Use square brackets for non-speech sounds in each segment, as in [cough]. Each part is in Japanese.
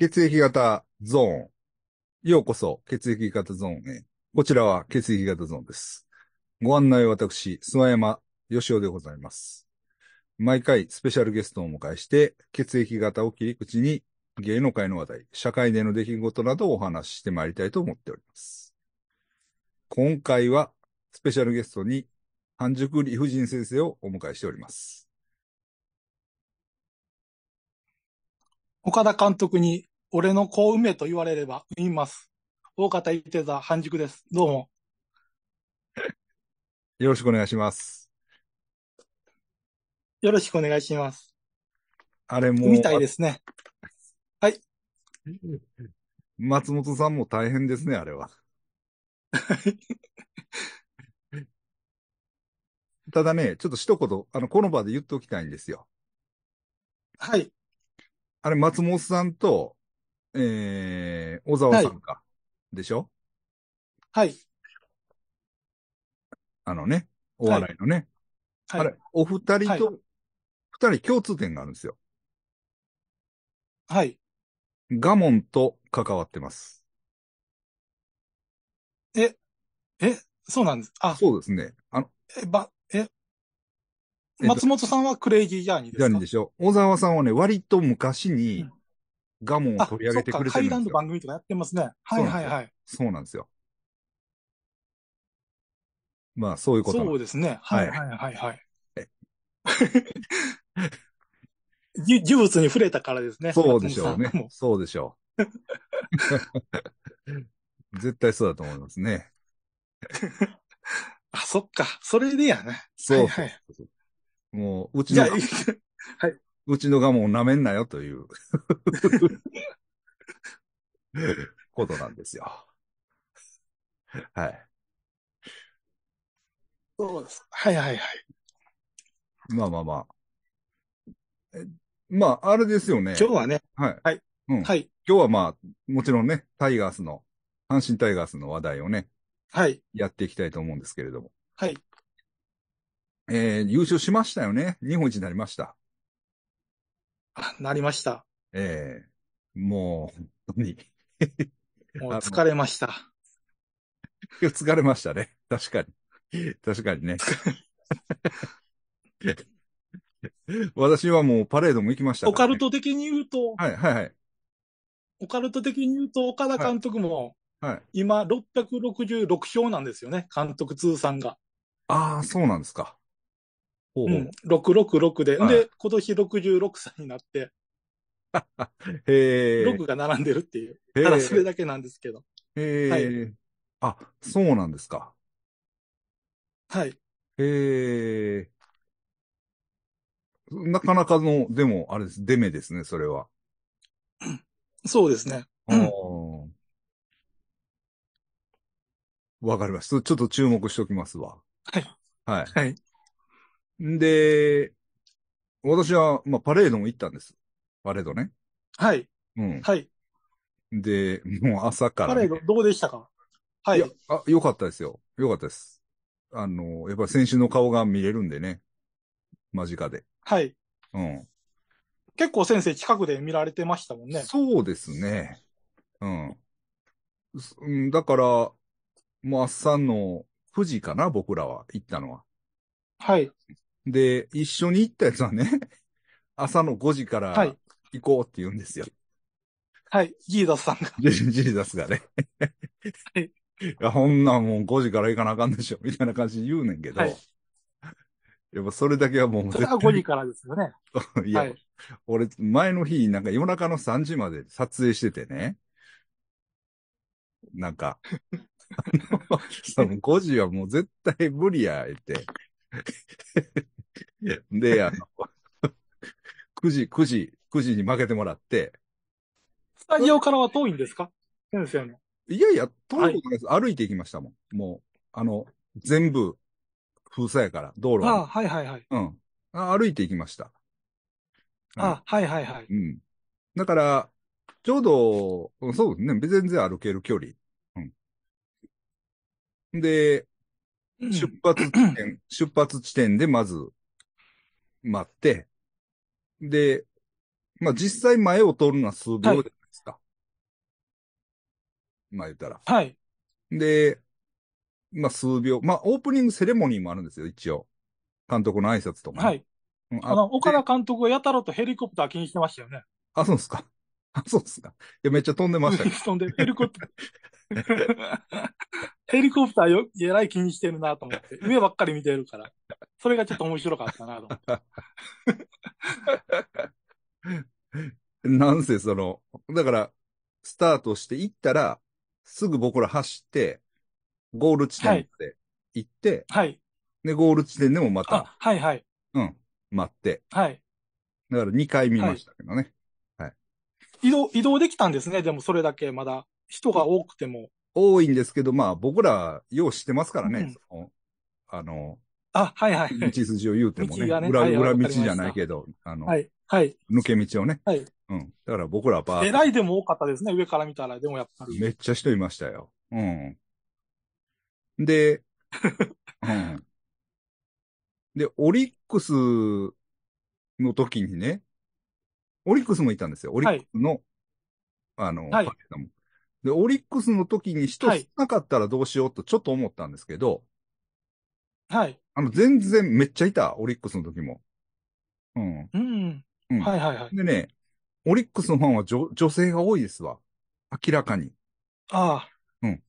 血液型ゾーン。ようこそ、血液型ゾーンへ。こちらは血液型ゾーンです。ご案内は私、諏訪山義雄でございます。毎回スペシャルゲストをお迎えして、血液型を切り口に芸能界の話題、社会での出来事などをお話ししてまいりたいと思っております。今回はスペシャルゲストに半熟理不尽先生をお迎えしております。岡田監督に、俺の子を産めと言われれば産みます。大方伊手座半熟です。どうも。[laughs] よろしくお願いします。よろしくお願いします。あれも。みたいですね。はい。[laughs] 松本さんも大変ですね、あれは。[laughs] ただね、ちょっと一言、あの、この場で言っておきたいんですよ。はい。あれ、松本さんと、えー、小沢さんか。でしょはい。あのね、お笑いのね。はい。あれ、お二人と、二、人共通点があるんですよ。はい。ガモンと関わってます。え、え、そうなんです。あ、そうですね。あの、え、ば、え、松本さんはクレイジージャーニーですかジャーニーでしょ。小沢さんはね、割と昔に、ガモンを取り上げてくれてるんですよ。階段の番組とかやってますね。はいはいはい。そうなんですよ。まあ、そういうことそうですね。はいはいはいはい。呪物 [laughs] に触れたからですね。そうでしょうね。そうでしょう。[laughs] 絶対そうだと思いますね。[laughs] あ、そっか。それでやね。そう。はいはい、もう、うちの、はい。うちの我慢を舐めんなよという [laughs] ことなんですよ。はい。そうです。はいはいはい。まあまあまあ。まあ、あれですよね。今日はね。はい。はい。うん。はい。今日はまあ、もちろんね、タイガースの、阪神タイガースの話題をね。はい。やっていきたいと思うんですけれども。はい。えー、優勝しましたよね。日本一になりました。あ、なりました。ええー、もう、本当にもう疲れました。[laughs] 疲れましたね。確かに。確かにね。[laughs] 私はもうパレードも行きました、ね、オカルト的に言うと、はいはいはい。オカルト的に言うと、岡田監督も、はいはい、今、666勝なんですよね、監督通算が。ああ、そうなんですか。うん、666で、で、今年66歳になって、[laughs] へ6が並んでるっていう。ただそれだけなんですけど。へはい、あ、そうなんですか。はい。へえ。なかなかの、でも、あれです、デメですね、それは。そうですね。わかりました。ちょっと注目しておきますわ。はい。はい。はい。んで、私は、まあ、パレードも行ったんです。パレードね。はい。うん。はい。で、もう朝から、ね、パレードどうでしたかはい。いや、あ、よかったですよ。よかったです。あの、やっぱ選手の顔が見れるんでね。間近で。はい。うん。結構先生近くで見られてましたもんね。そうですね。うん。だから、もうあっさんの富士かな、僕らは行ったのは。はい。で、一緒に行ったやつはね、[laughs] 朝の5時から行こうって言うんですよ。はい。ジーザスさんが。ジジーザスがね。はいいや、ほんなんもう5時から行かなあかんでしょ、みたいな感じで言うねんけど、はいやっぱそれだけはもうそれは5時からですよね。[laughs] いや、はい。俺、前の日、なんか夜中の3時まで撮影しててね。なんか、あの、その5時はもう絶対無理や、言って。で、あの、9 [laughs] 時、9時、9時に負けてもらって。スタジオからは遠いんですか先生の。いやいや、遠いです、はい、歩いていきましたもん。もう、あの、全部、封鎖やから、道路は。あはいはいはい。うん。あ歩いていきました。あ、うん、はいはいはい。うん。だから、ちょうど、そうですね、全然歩ける距離。うん。で、出発地点、出発地点でまず、待って、で、まあ、実際前を通るのは数秒じゃないですか。はい、まあ言ったら。はい。で、まあ数秒。まあオープニングセレモニーもあるんですよ、一応。監督の挨拶とか、ね、はい。うん、あの、岡田監督はやたらとヘリコプター気にしてましたよね。あ、そうですか。あ、そうですか。いや、めっちゃ飛んでましたよ。[laughs] 飛んで、ヘリコプター。[laughs] ヘリコプターよ、えらい気にしてるなと思って、上ばっかり見てるから、それがちょっと面白かったなと思って。[laughs] なんせその、だから、スタートして行ったら、すぐ僕ら走って、ゴール地点で行って、はい。で、ゴール地点でもまた、はいはい。うん、待って。はい。だから2回見ましたけどね。はい。はい、移動、移動できたんですね、でもそれだけまだ。人が多くても。多いんですけど、まあ僕ら、よう知ってますからね、うん、のあの、あ、はいはい。道筋を言うてもね、ね裏、い、裏道じゃないけど、あの、はい、はい。抜け道をね。はい。うん。だから僕らば偉いでも多かったですね、上から見たら。でもやっぱり。めっちゃ人いましたよ。うん。で、[laughs] うん。で、オリックスの時にね、オリックスもいたんですよ。オリックスの、はい、あの、はい、で、オリックスの時に人少なかったらどうしようとちょっと思ったんですけど、はい。あの、全然めっちゃいた、オリックスの時も。うん。うん。うん、はいはいはい。でね、オリックスのファンは女女性が多いですわ。明らかに。ああ。うん。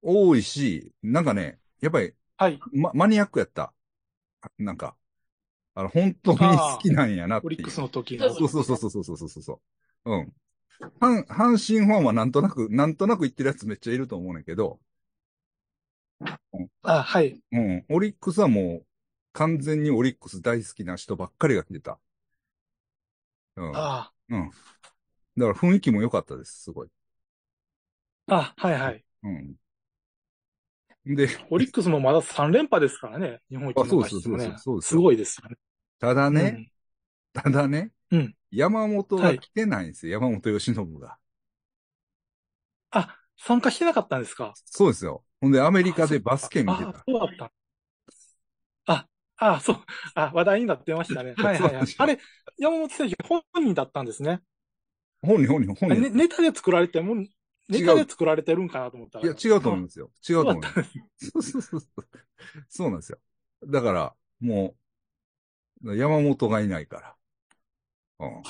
多いし、なんかね、やっぱり、はい。ま、マニアックやった。なんか、あの、本当に好きなんやなってオリックスの時の。そうそうそうそうそうそうそう。うん。阪、阪神ファンはなんとなく、なんとなく言ってるやつめっちゃいると思うねんけど。あ、はい。うん。オリックスはもう、完全にオリックス大好きな人ばっかりが来てた。うん。あうん。だから雰囲気も良かったです、すごい。あ、はいはい。うん。で、オリックスもまだ3連覇ですからね、日本一の、ね、あそうです、そうです。すごいですよね。ただね、ただね、うん。山本が来てないんですよ、はい、山本義信が。あ、参加してなかったんですかそうですよ。ほんで、アメリカでバスケ見てた。そうだった。あ、あ、そう、あ、話題になってましたね。[laughs] はいはいはい。あれ、山本選手本人だったんですね。本人、本人、本人、ね。ネタで作られても、ネタで作られてるんかなと思ったら。いや、違うと思うんですよ。違うと思います。そうそうそう。[laughs] そうなんですよ。だから、もう、山本がいないから。うん。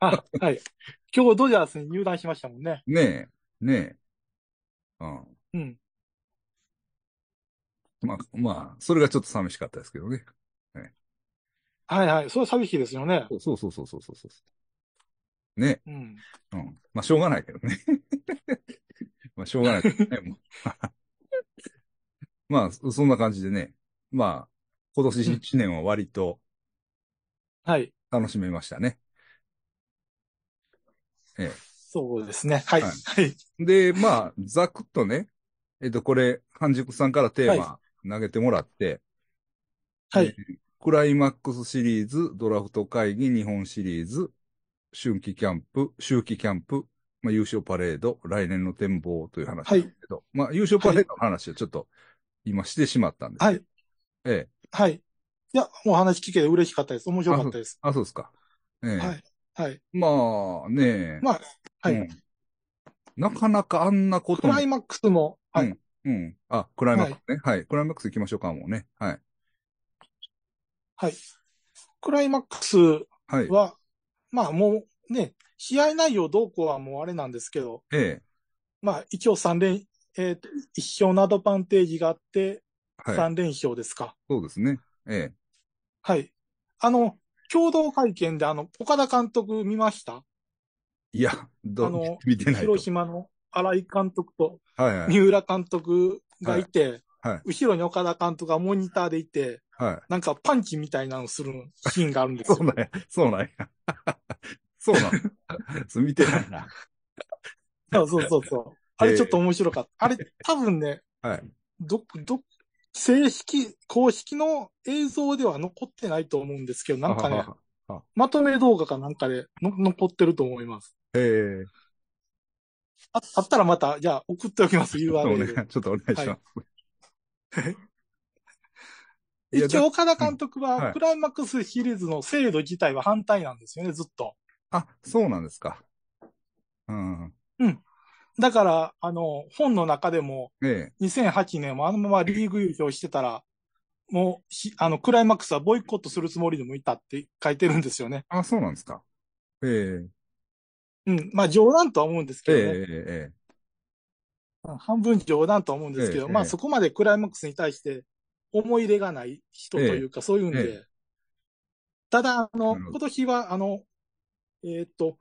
あ、はい。今日ドジャースに入団しましたもんね。ねえ、ねえ。うん。うん。まあ、まあ、それがちょっと寂しかったですけどね。ねはいはい。それは寂しいですよね。そうそうそうそうそうそうね。うん。うん。まあ、しょうがないけどね。[laughs] まあ、しょうがないけどね。[laughs] まあ、そんな感じでね。まあ、今年1年は割と、うん、はい。楽しめましたね。ええ。そうですね。はい。はい。で、まあ、ざくっとね、えっと、これ、半熟さんからテーマ投げてもらって、はい、えー。クライマックスシリーズ、ドラフト会議日本シリーズ、春季キャンプ、秋季キャンプ、まあ、優勝パレード、来年の展望という話ですけど、はい、まあ、優勝パレードの話をちょっと今してしまったんですはい。ええ。はい。いや、お話聞けて嬉しかったです。面白かったです。あ、そうですか。ええ、はい。はい。まあねえ。まあ、はい、うん、なかなかあんなことクライマックスも、はい、うん。うん。あ、クライマックスね。はい。はい、クライマックス行きましょうか、もうね。はい。はい。クライマックスは、はい、まあもうね、試合内容どうこうはもうあれなんですけど、ええ。まあ一応3連、えー、一勝のアドバンテージがあって、3連勝ですか。はい、そうですね。ええ。はい。あの、共同会見で、あの、岡田監督見ましたいや、どあの、見てない広島の新井監督と、三浦監督がいて、はいはいはい、後ろに岡田監督がモニターでいて、はい、なんかパンチみたいなのするシーンがあるんですよ。[laughs] そうなんや。そうなんや。[laughs] そうなん見てないな。そうそうそう。あれちょっと面白かった。あれ、多分ね、はい、ど、ど、正式、公式の映像では残ってないと思うんですけど、なんかね、まとめ動画かなんかで残ってると思います。ええー、あ。あったらまた、じゃあ送っておきます、URL [laughs] ちょっとお願いします。はい [laughs] 一応、岡田監督は、クライマックスシリーズの制度自体は反対なんですよね、ずっと。あ、そうなんですか。うん。うん。だから、あの、本の中でも、2008年もあのままリーグ優勝してたら、もうあの、クライマックスはボイコットするつもりでもいたって書いてるんですよね。あ、そうなんですか。ええー、うん、まあ冗談とは思うんですけどね。えー、えー、半分冗談とは思うんですけど、えー、まあそこまでクライマックスに対して思い入れがない人というか、そういうんで、ただ、あの、今年は、あの、えー、っと、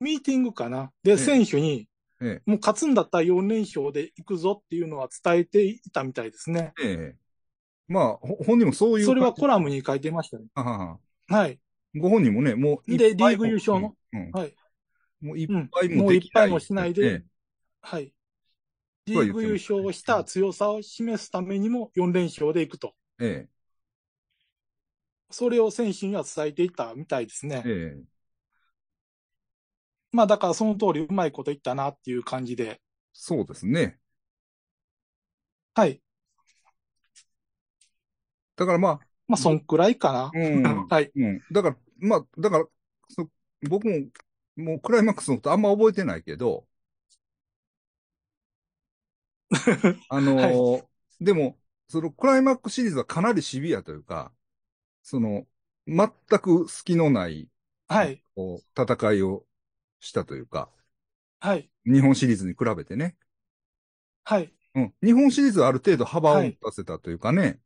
ミーティングかなで、選手に、ええ、もう勝つんだったら4連勝で行くぞっていうのは伝えていたみたいですね。ええ。まあ、本人もそういう。それはコラムに書いてましたね。はははい。ご本人もね、もう。で、リーグ優勝の。うん、はい。もういっぱいも、うもういっぱいもしないで、ええ、はい。リーグ優勝した強さを示すためにも4連勝でいくと。ええ。それを選手には伝えていたみたいですね。ええ。まあだからその通りうまいこと言ったなっていう感じで。そうですね。はい。だからまあ。まあそんくらいかな。うん、[laughs] はい、うん。だから、まあ、だから、そ僕も、もうクライマックスのことあんま覚えてないけど、[laughs] あのーはい、でも、そのクライマックスシリーズはかなりシビアというか、その、全く隙のない、はい。戦いをしたというか、はい。日本シリーズに比べてね。はい。うん。日本シリーズはある程度幅を持たせたというかね。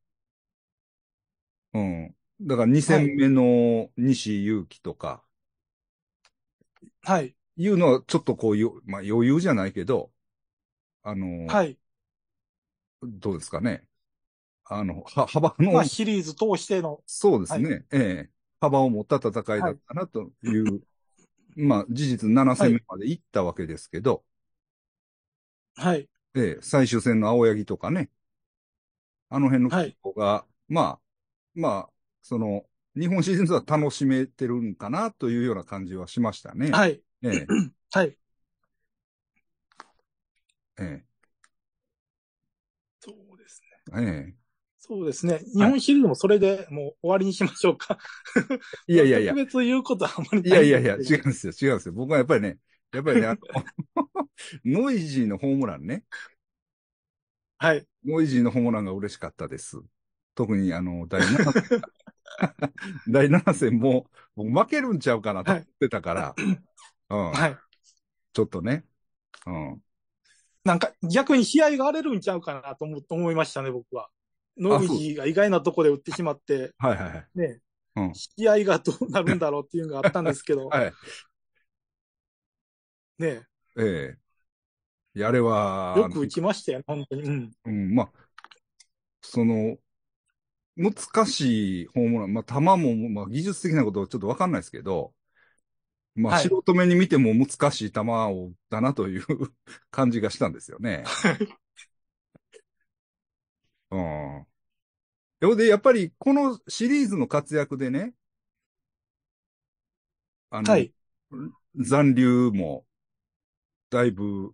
うん。だから2戦目の西祐気とか、はい。いうのはちょっとこういう、まあ余裕じゃないけど、あの、はい。どうですかね。あの、は幅の、まあ、シリーズ通しての、そうですね。ええ幅を持った戦いだったなという [laughs] まあ、事実7戦目まで行ったわけですけど、はい。ええ、最終戦の青柳とかね、あの辺の子が、はい、まあ、まあ、その、日本シズーズは楽しめてるんかなというような感じはしましたね。はい。ええ。[clears throat] はい。ええ。そうですね。ええ。そうですね。日本シリーズもそれでもう終わりにしましょうか。いやいやいや。特別言うことはあまりない。いやいやいや、違うんですよ、違うんですよ。僕はやっぱりね、やっぱりね、あの、[laughs] ノイジーのホームランね。はい。ノイジーのホームランが嬉しかったです。特にあの、第7戦。[laughs] 第7戦も、僕負けるんちゃうかなと思ってたから。はい、うん。はい。ちょっとね。うん。なんか逆に試合が荒れるんちゃうかなと思思いましたね、僕は。ノイジーが意外なとこで打ってしまって、はいはいはい。ね、うん、引き合いがどうなるんだろうっていうのがあったんですけど、[laughs] はい。ねえ。ええ。あれは。よく打ちましたよ、本当に。うん。うん、まあ、その、難しいホームラン、まあ、球も、まあ、技術的なことはちょっとわかんないですけど、まあ、素人目に見ても難しい球を、だなという [laughs] 感じがしたんですよね。うん。ほんで、やっぱり、このシリーズの活躍でね、あの、はい、残留も、だいぶ、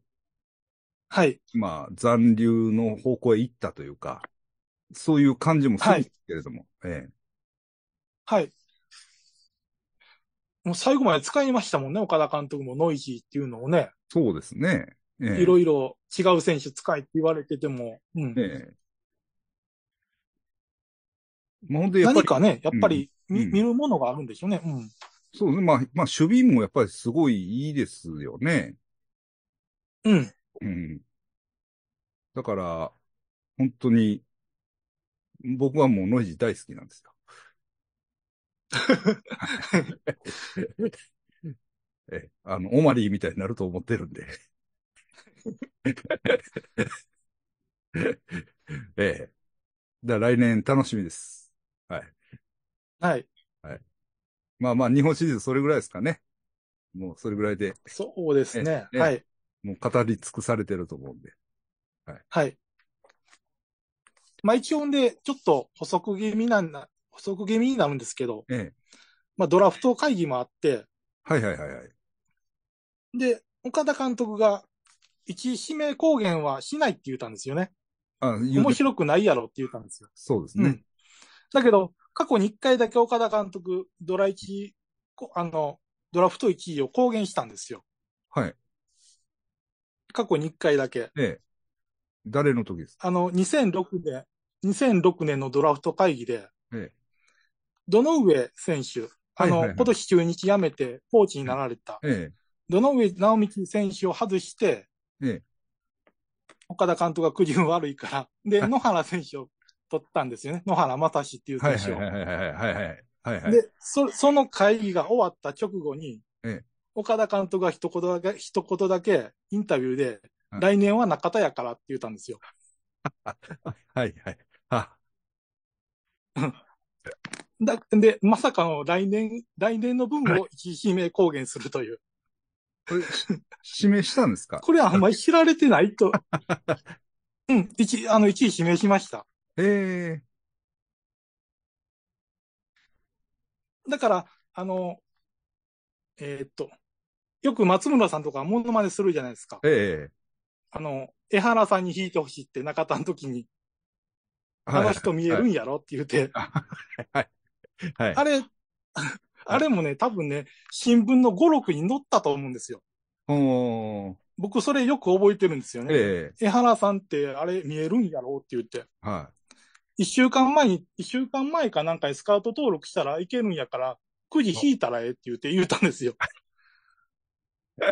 はい。まあ、残留の方向へ行ったというか、そういう感じもするんですけれども、はい、ええ。はい。もう最後まで使いましたもんね、岡田監督もノイジーっていうのをね。そうですね。いろいろ違う選手使いって言われてても。うん、ええまあ、んで何かね、やっぱり見うん、見るものがあるんでしょうね。うん。そうね。まあ、まあ、守備もやっぱりすごいいいですよね。うん。うん。だから、本当に、僕はもうノイジー大好きなんですよ。[laughs] え、あの、オマリーみたいになると思ってるんで [laughs] ええ。だ来年楽しみです。はい。はい。はい。まあまあ、日本シリーズそれぐらいですかね。もうそれぐらいで。そうですね。はい。もう語り尽くされてると思うんで。はい。はい。まあ一応で、ちょっと補足気味なんだ、補足気味になるんですけど、ええ、まあドラフト会議もあって、はいはいはいはい。で、岡田監督が、一指名公言はしないって言ったんですよね。あ面白くないやろって言ったんですよ。そうですね。うん、だけど、過去に一回だけ岡田監督、ドラ1、あの、ドラフト1位を公言したんですよ。はい。過去に一回だけ。ええ。誰の時ですかあの、2006年、2006年のドラフト会議で、ええ。どの上選手、あの、はいはいはい今年中日辞めて、コーチになられた、ええ。どの上直道選手を外して、ええ岡田監督が苦渋悪いから、で、野原選手を取ったんですよね。野原正史っていう選手を。はいはいはいはいで、そ、その会議が終わった直後に、ええ、岡田監督が一言だけ、一言だけインタビューで、来年は中田やからって言ったんですよ。[laughs] はいはい。は [laughs] だ、で、まさかの来年、来年の分を一名公言するという。指名したんですかこれあんまり知られてないと。[laughs] うん、一、あの、一位指名しました。ええ。だから、あの、えーっと、よく松村さんとかモノマネするじゃないですか。ええ。あの、江原さんに弾いてほしいって中田の時に、あの人見えるんやろって言って。はいはい。あれ、あれもね、多分ね、新聞の語録に載ったと思うんですよ。僕、それよく覚えてるんですよね。ええ。江原さんって、あれ見えるんやろうって言って。はい。一週間前に、一週間前かなんかにスカウト登録したらいけるんやから、くじ引いたらええって言って言うたんですよ。[laughs]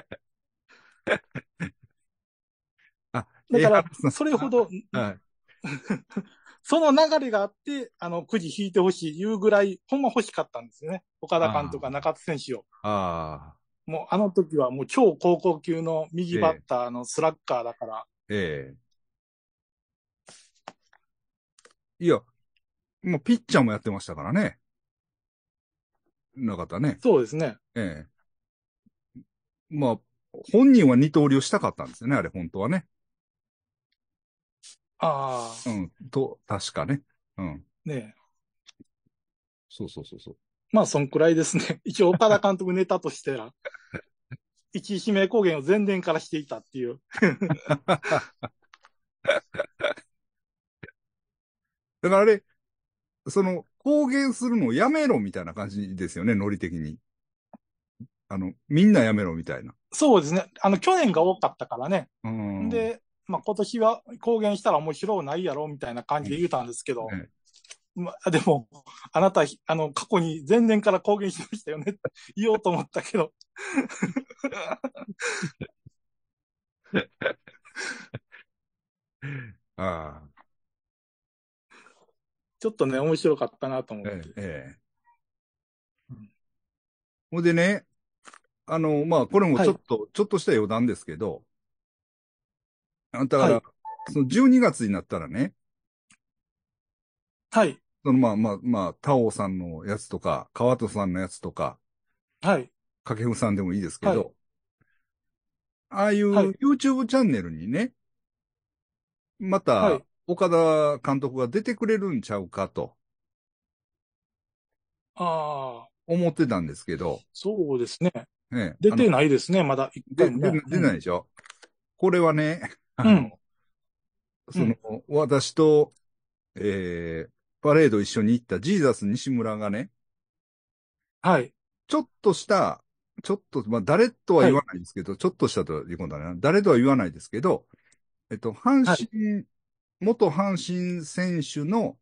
あ、だから、それほど、はい、[laughs] その流れがあって、あの、くじ引いてほしいいうぐらい、ほんま欲しかったんですよね。岡田監督が中津選手を。ああ。もうあの時はもう超高校級の右バッターのスラッガーだから。ええ。ええいや、もうピッチャーもやってましたからね。中田ね。そうですね。ええ。まあ、本人は二刀流したかったんですよね、あれ、本当はね。ああ。うん、と、確かね。うん。ねえ。そうそうそうそう。まあ、そんくらいですね。[laughs] 一応、岡田監督ネタとしてら、一指名公言を前年からしていたっていう。[laughs] だからあれ、その、公言するのをやめろみたいな感じですよね、ノリ的に。あの、みんなやめろみたいな。そうですね。あの、去年が多かったからね。で、まあ、今年は公言したら面白うないやろみたいな感じで言うたんですけど、うんね、まあ、でも、あなた、あの、過去に前年から公言しましたよねって [laughs] 言おうと思ったけど。[laughs] ああ。ちょっとね、面白かったなと思って。ええ。うん、ほんでね、あの、まあ、これもちょっと、はい、ちょっとした余談ですけど、だから、はい、その12月になったらね、はい。そのまあまあまあ、タオさんのやつとか、川戸さんのやつとか、はい。掛布さんでもいいですけど、はい、ああいう YouTube チャンネルにね、また、岡田監督が出てくれるんちゃうかとああ、思ってたんですけど、そうですね。え、出てないですね、まだ一で回もね。でないでしょ、これはね、あの、その、私と、えー、パレード一緒に行ったジーザス西村がね、はい。ちょっとした、ちょっと、まあ、誰とは言わないですけど、ちょっとしたということはね、誰とは言わないですけど、えっと、阪神元阪神選手の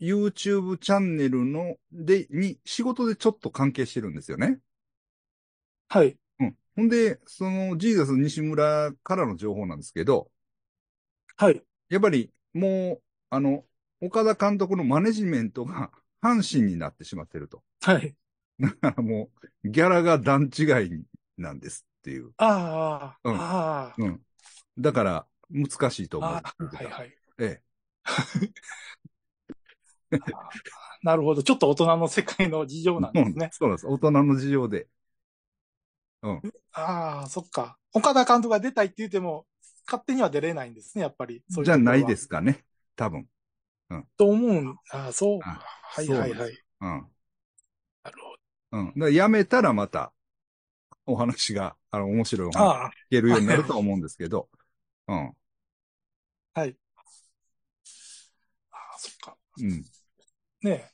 YouTube チャンネルの、で、に、仕事でちょっと関係してるんですよね。はい。うん。ほんで、その、ジーザス西村からの情報なんですけど、はい。やっぱり、もう、あの、岡田監督のマネジメントが阪神になってしまってると。はい。だからもう、ギャラが段違いなんですっていう。ああ、うん。ああ。うん。だから、難しいと思う。はいはい。ええなるほど。ちょっと大人の世界の事情なんですね。うん、そうです。大人の事情で。うん。ああ、そっか。岡田監督が出たいって言っても、勝手には出れないんですね、やっぱり。ううじゃないですかね。多分。うん。と思うああ、そう。はいはいはい。うん。なるほど。うん。だやめたらまた、お話が、あの、面白いお話聞けるようになると思うんですけど。うん。はい。ああ、そっか。うん。ね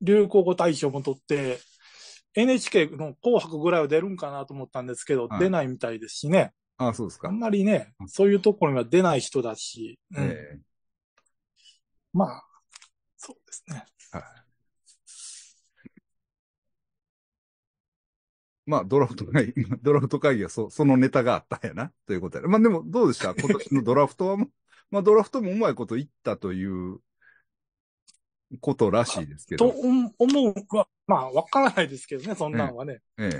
流行語大賞も取って、NHK の紅白ぐらいは出るんかなと思ったんですけど、はい、出ないみたいですしね。ああ、そうですか。あんまりね、そういうところには出ない人だし。うん、ええー、まあ、そうですね。はい。まあ、ドラフト会議、[laughs] ドラフト会議はそそのネタがあったんやな、ということや。まあでも、どうでした今年のドラフトは [laughs] まあドラフトもうまいこと言ったということらしいですけど。と思うは、まあ、わからないですけどね、そんなんはね。え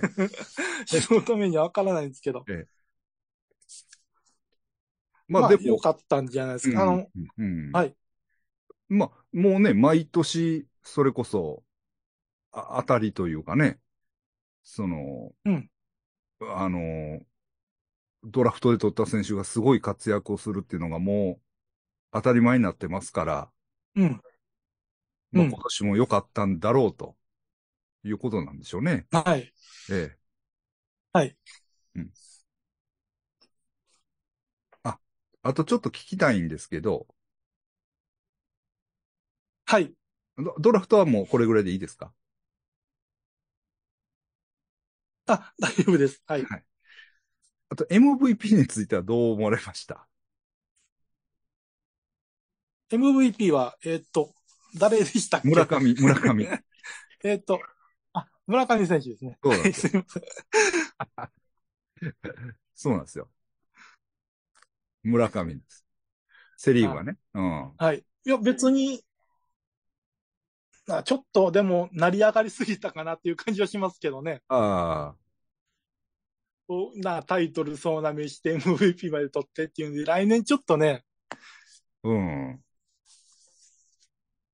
え。そのためにはわからないんですけど。ええ。まあ、でも。良、かったんじゃないですか。うん、あの、うん、はい。まあ、もうね、毎年、それこそ、あ、当たりというかね。その、うん、あの、ドラフトで取った選手がすごい活躍をするっていうのがもう当たり前になってますから、うん。まあ、今年も良かったんだろうということなんでしょうね。はい。ええ。はい。うん。あ、あとちょっと聞きたいんですけど。はい。ドラフトはもうこれぐらいでいいですかあ、大丈夫です。はい。はい、あと、MVP についてはどう思われました ?MVP は、えー、っと、誰でしたっけ村上、村上。[laughs] えっと、あ、村上選手ですね。そうなんです。す [laughs] そうなんですよ。村上です。セリーグはね。うん。はい。いや、別に、ちょっとでも、成り上がりすぎたかなっていう感じはしますけどね。ああ。なタイトル総なめして MVP まで取ってっていうんで、来年ちょっとね。うん。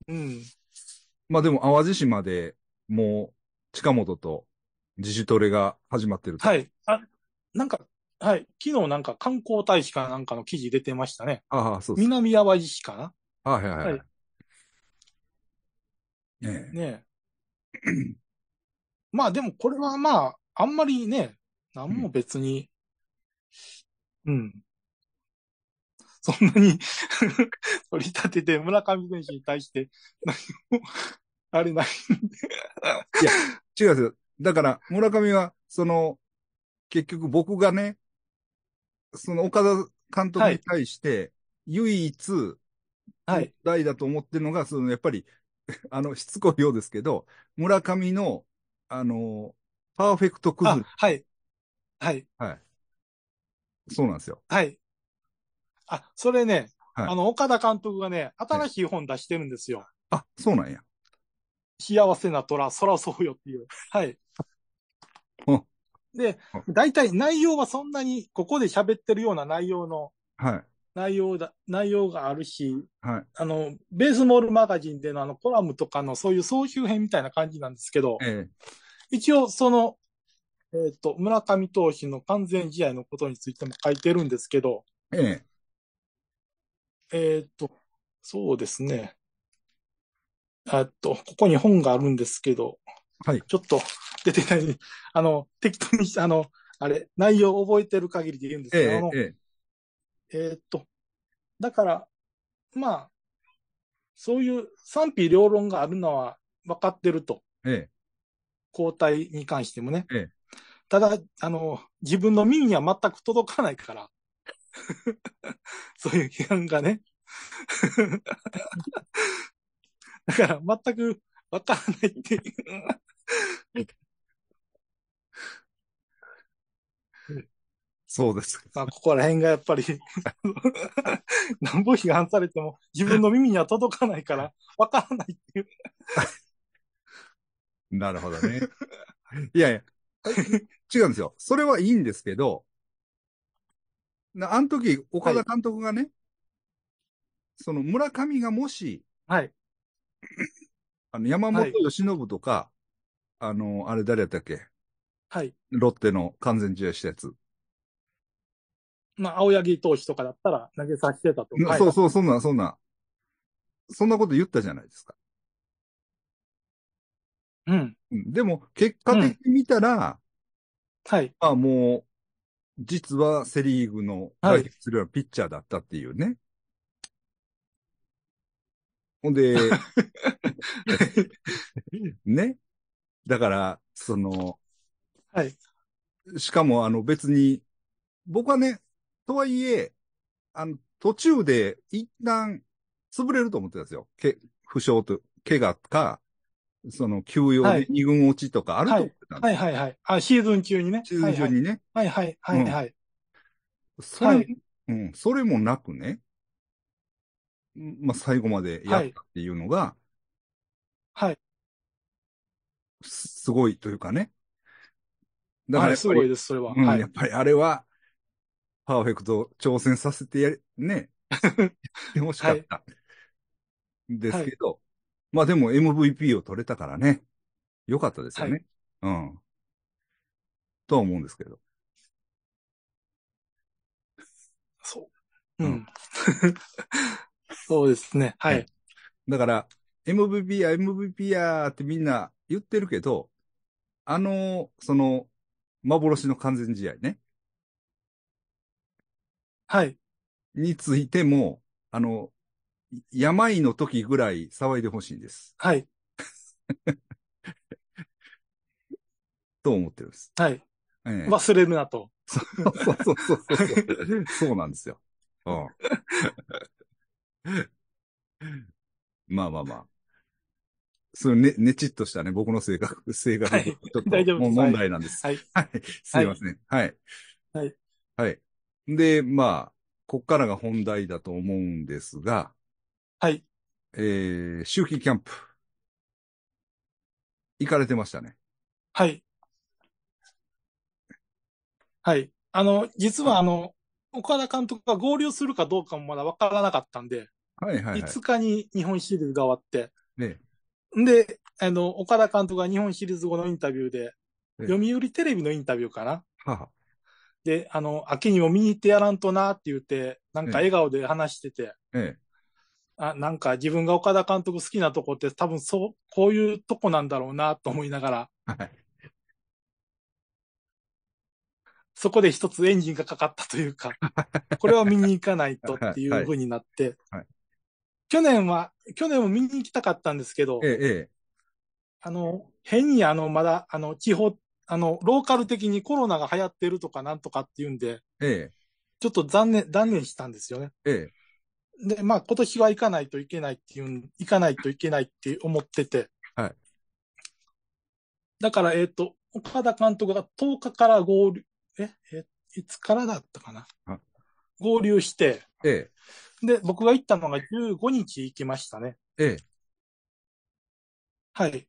うん。まあでも、淡路島でもう、近本と自主トレが始まってるはい。あ、なんか、はい。昨日なんか観光大使かなんかの記事出てましたね。ああ、そう南淡路市かな。はいはいはい。はいねえ。ね [clears throat] まあでもこれはまあ、あんまりね、何も別に、うん、うん。そんなに [laughs] 取り立てて村上選手に対して何もあれないんで。いや、違うんですよ。だから村上は、その、結局僕がね、その岡田監督に対して、唯一、はい。代だと思ってるのが、そのやっぱり [laughs] あの、しつこいようですけど、村上の、あの、パーフェクト崩れ。はい。はい。はい。そうなんですよ。はい。あ、それね、はい、あの、岡田監督がね、新しい本出してるんですよ。はい、あ、そうなんや。幸せな虎、そらそうよっていう。はい。[laughs] で、大体内容はそんなに、ここで喋ってるような内容の、はい。内容だ、内容があるし、はい。あの、ベースモールマガジンでのあのコラムとかのそういう総集編みたいな感じなんですけど、ええ、一応その、えっ、ー、と、村上投手の完全試合のことについても書いてるんですけど、ええ。えっ、ー、と、そうですね。えっと、ここに本があるんですけど、はい。ちょっと出てない、あの、適当に、あの、あれ、内容を覚えてる限りで言うんですけど、ええ、えー、っと、だから、まあ、そういう賛否両論があるのは分かってると。ええ。交代に関してもね。ええ。ただ、あの、自分の身には全く届かないから。[laughs] そういう批判がね。[laughs] だから、全く分からないっていう。[laughs] そうですまあ、ここら辺がやっぱりなんぼ批判されても自分の耳には届かないから、[laughs] わからないっていう。なるほどね。いやいや、違うんですよ。それはいいんですけど、なあの時、岡田監督がね、はい、その村上がもし、はい。あの、山本由伸とか、はい、あの、あれ誰やったっけはい。ロッテの完全試合したやつ。まあ、青柳投手とかだったら投げさせてたとか。そうそう、そんな、そんな。そんなこと言ったじゃないですか。うん。でも、結果的に見たら、うん、はい。まあもう、実はセリーグの対決するようなピッチャーだったっていうね。はい、ほんで、[laughs] ね。だから、その、はい。しかも、あの別に、僕はね、とはいえ、あの、途中で一旦潰れると思ってたんですよ。け負傷と、怪我か、その休養で二軍落ちとかあると思ってたんです、はい、はいはいはいあ、シーズン中にね。シーズン中にね。はいはいはいはい。うん、それ、はい、うん、それもなくね、まあ、最後までやったっていうのが、はい。すごいというかね。だから、すごいです、それは。うん、はい、やっぱりあれは、パーフェクト挑戦させてやれ、ね。[laughs] でもしかった。ですけど、はい、まあでも MVP を取れたからね。よかったですよね。はい、うん。とは思うんですけど。そう。うん。[laughs] そうですね。はい。だから、MVP や MVP やってみんな言ってるけど、あの、その、幻の完全試合ね。はい。についても、あの、病の時ぐらい騒いでほしいんです。はい。[laughs] と思ってるんです。はい。ええ忘れるなと。そうそうそうそうそう。[laughs] なんですよ。うん。まあまあまあ。そのね、ねちっとしたね、僕の性格、性格、ちょっと大丈夫問題なんです。はい。はい。すいません。はい。はい。はい。で、まあ、こっからが本題だと思うんですが、はい。えー、周期キャンプ。行かれてましたね。はい。はい。あの、実はあの、岡田監督が合流するかどうかもまだ分からなかったんで、はいはいはい。5日に日本シリーズが終わって、ねで、あの、岡田監督が日本シリーズ後のインタビューで、ええ読売テレビのインタビューかなはは。で、あの、秋にも見に行ってやらんとなって言って、なんか笑顔で話してて、ええ、あなんか自分が岡田監督好きなとこって多分そう、こういうとこなんだろうなと思いながら、はい、そこで一つエンジンがかかったというか、[laughs] これは見に行かないとっていうふうになって、はいはい、去年は、去年も見に行きたかったんですけど、ええ、あの、変にあの、まだ、あの、地方あの、ローカル的にコロナが流行ってるとかなんとかっていうんで、ええ。ちょっと残念、断念したんですよね。ええ。で、まあ今年は行かないといけないっていう、行かないといけないって思ってて。はい。だから、えっ、ー、と、岡田監督が10日から合流、え、え、いつからだったかな合流して、ええ。で、僕が行ったのが15日行きましたね。ええ。はい。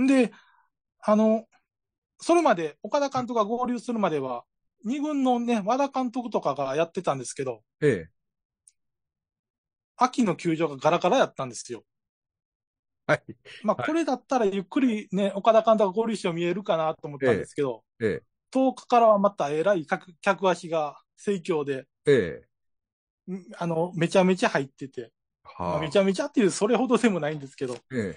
んで、あの、それまで、岡田監督が合流するまでは、二軍のね、和田監督とかがやってたんですけど、ええ。秋の球場がガラガラやったんですよ。はい。まあ、これだったらゆっくりね、岡田監督が合流しても見えるかなと思ったんですけど、ええ。10日からはまた偉い客客足が盛況で、ええ。あの、めちゃめちゃ入ってて、はあ、めちゃめちゃっていう、それほどでもないんですけど、ええ。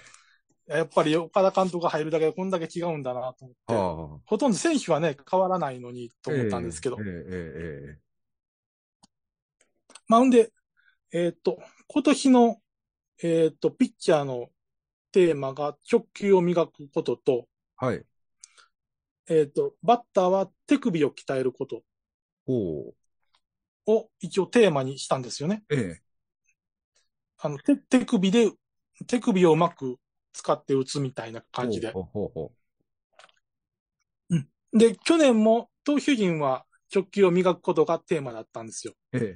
やっぱり岡田監督が入るだけでこんだけ違うんだなと思って、はあ、ほとんど選手はね、変わらないのにと思ったんですけど。えー、えー、えー、まあ、んで、えー、っと、今年の、えー、っと、ピッチャーのテーマが直球を磨くことと、はい。えっと、バッターは手首を鍛えることを一応テーマにしたんですよね。えあの手、手首で、手首をうまく使って打つみたいな感じで。ほうほうほううん、で、去年も投球陣は直球を磨くことがテーマだったんですよ。え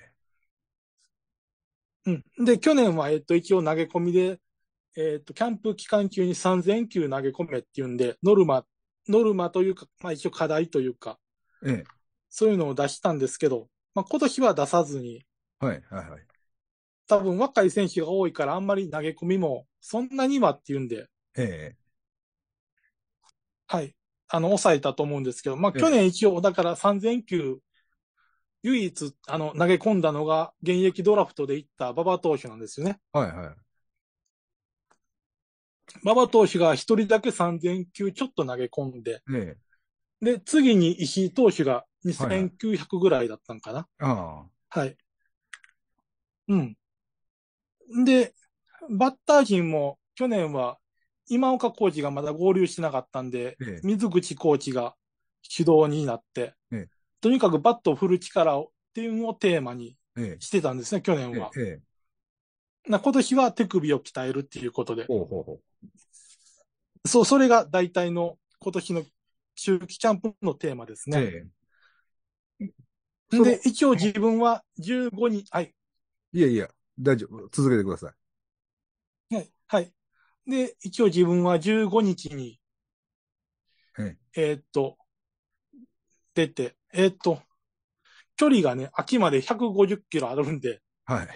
え。うん。で、去年は、えっ、と、一応投げ込みで、えっ、と、キャンプ期間中に3000球投げ込めっていうんで、ノルマ、ノルマというか、まあ一応課題というか、ええ。そういうのを出したんですけど、まあ今年は出さずに、はい、はい、はい。多分若い選手が多いからあんまり投げ込みもそんなにはっていうんで、ええ。はい。あの、抑えたと思うんですけど、まあ、去年一応、だから3000球、唯一、あの、投げ込んだのが、現役ドラフトでいった馬場投手なんですよね。はいはい。馬場投手が一人だけ3000球ちょっと投げ込んで、えで、次に石井投手が2900ぐらいだったんかな。ああ。はい。うん。で、バッター陣も去年は今岡コーチがまだ合流してなかったんで、ええ、水口コーチが主導になって、え、とにかくバットを振る力をっていうのをテーマにしてたんですね、去年は。な今年は手首を鍛えるっていうことで。ほうほうほうそう、それが大体の今年の中期キャンプのテーマですね。で、一応自分は15人、はい。いやいや、大丈夫。続けてください。い。はい。で、一応自分は15日に、はい、えー、っと、出て、えー、っと、距離がね、秋まで150キロあるんで。はい。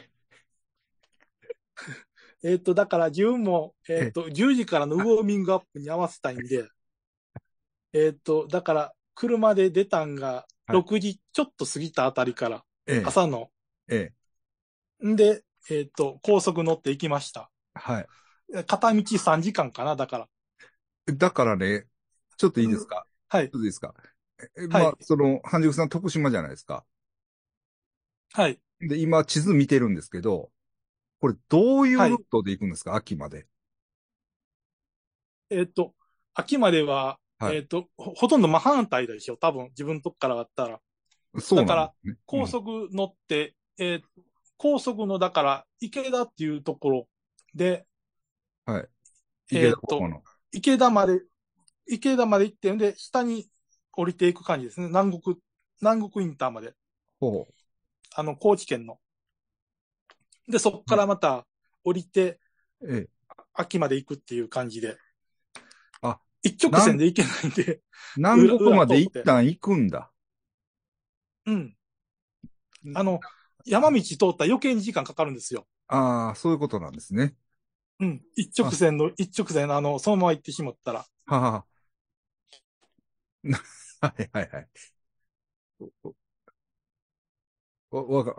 [laughs] えっと、だから自分も、えー、っと、10時からのウォーミングアップに合わせたいんで、えっと、だから、車で出たんが、6時ちょっと過ぎたあたりから、はい、朝の。ええ。んで、えっと、高速乗って行きました。はい。片道3時間かな、だから。だからね、ちょっといいですか、うん、はい。ちょっといいですかまあ、はい、その、半熟さん徳島じゃないですか。はい。で、今地図見てるんですけど、これどういうルートで行くんですか、はい、秋まで。えー、っと、秋までは、はい、えー、っと、ほとんど真反対でしょ、多分、自分のとこからだったら。そう、ね、だから、高速乗って、うん、えー、高速の、だから、池田っていうところで、はい。池田とこの、池田まで、池田まで行ってんで、下に降りていく感じですね。南国、南国インターまで。ほう。あの、高知県の。で、そこからまた降りて、ええ、秋まで行くっていう感じで。あ、一直線で行けないんで。南国まで一旦行くんだ。うん。あの、山道通ったら余計に時間かかるんですよ。ああ、そういうことなんですね。うん。一直線の、一直線の、あの、そのまま行ってしまったら。ははは。[laughs] はいはいはい。わ、わか、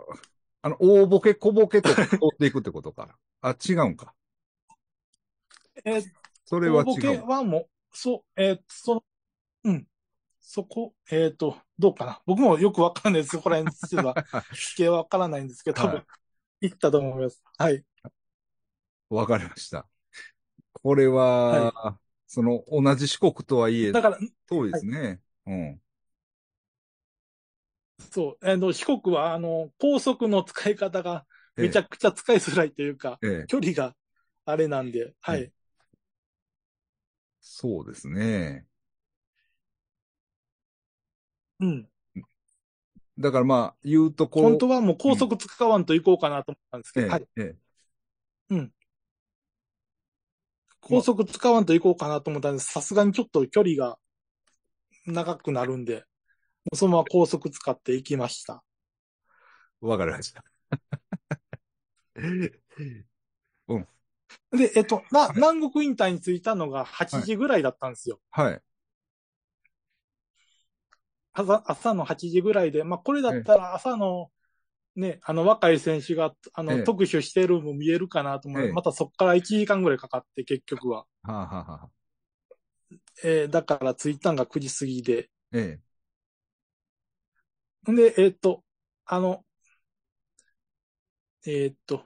あの、大ボケ小ボケと通っていくってことか。[laughs] あ、違うんか。えー、それは違う。大ボケはもう、そう、えー、その、うん。そこ、えっ、ー、と、どうかな。僕もよくわかんないです。これについては、聞 [laughs] けわからないんですけど、多分、はい、行ったと思います。はい。わかりました。これは、はい、その、同じ四国とはいえ、だから、遠いですね。はい、うん。そう、あの、四国は、あの、高速の使い方がめちゃくちゃ使いづらいというか、ええ、距離があれなんで、はい。そうですね。うん。だからまあ、言うとこの。本当はもう高速使わんと行こうかなと思ったんですけど、はい。ええ、うん。高速使わんといこうかなと思ったんです。さすがにちょっと距離が長くなるんで、そのまま高速使っていきました。わかりました。[laughs] うん。で、えっと、な、南国引退に着いたのが8時ぐらいだったんですよ。はい。朝、はい、朝の8時ぐらいで、まあ、これだったら朝のね、あの若い選手が、あの、特殊してるも見えるかなと思って、え、またそこから1時間ぐらいかかって、結局は。はあ、はあはあ、えー、だからツイッターが9時過ぎで。ええ。んで、えー、っと、あの、えー、っと、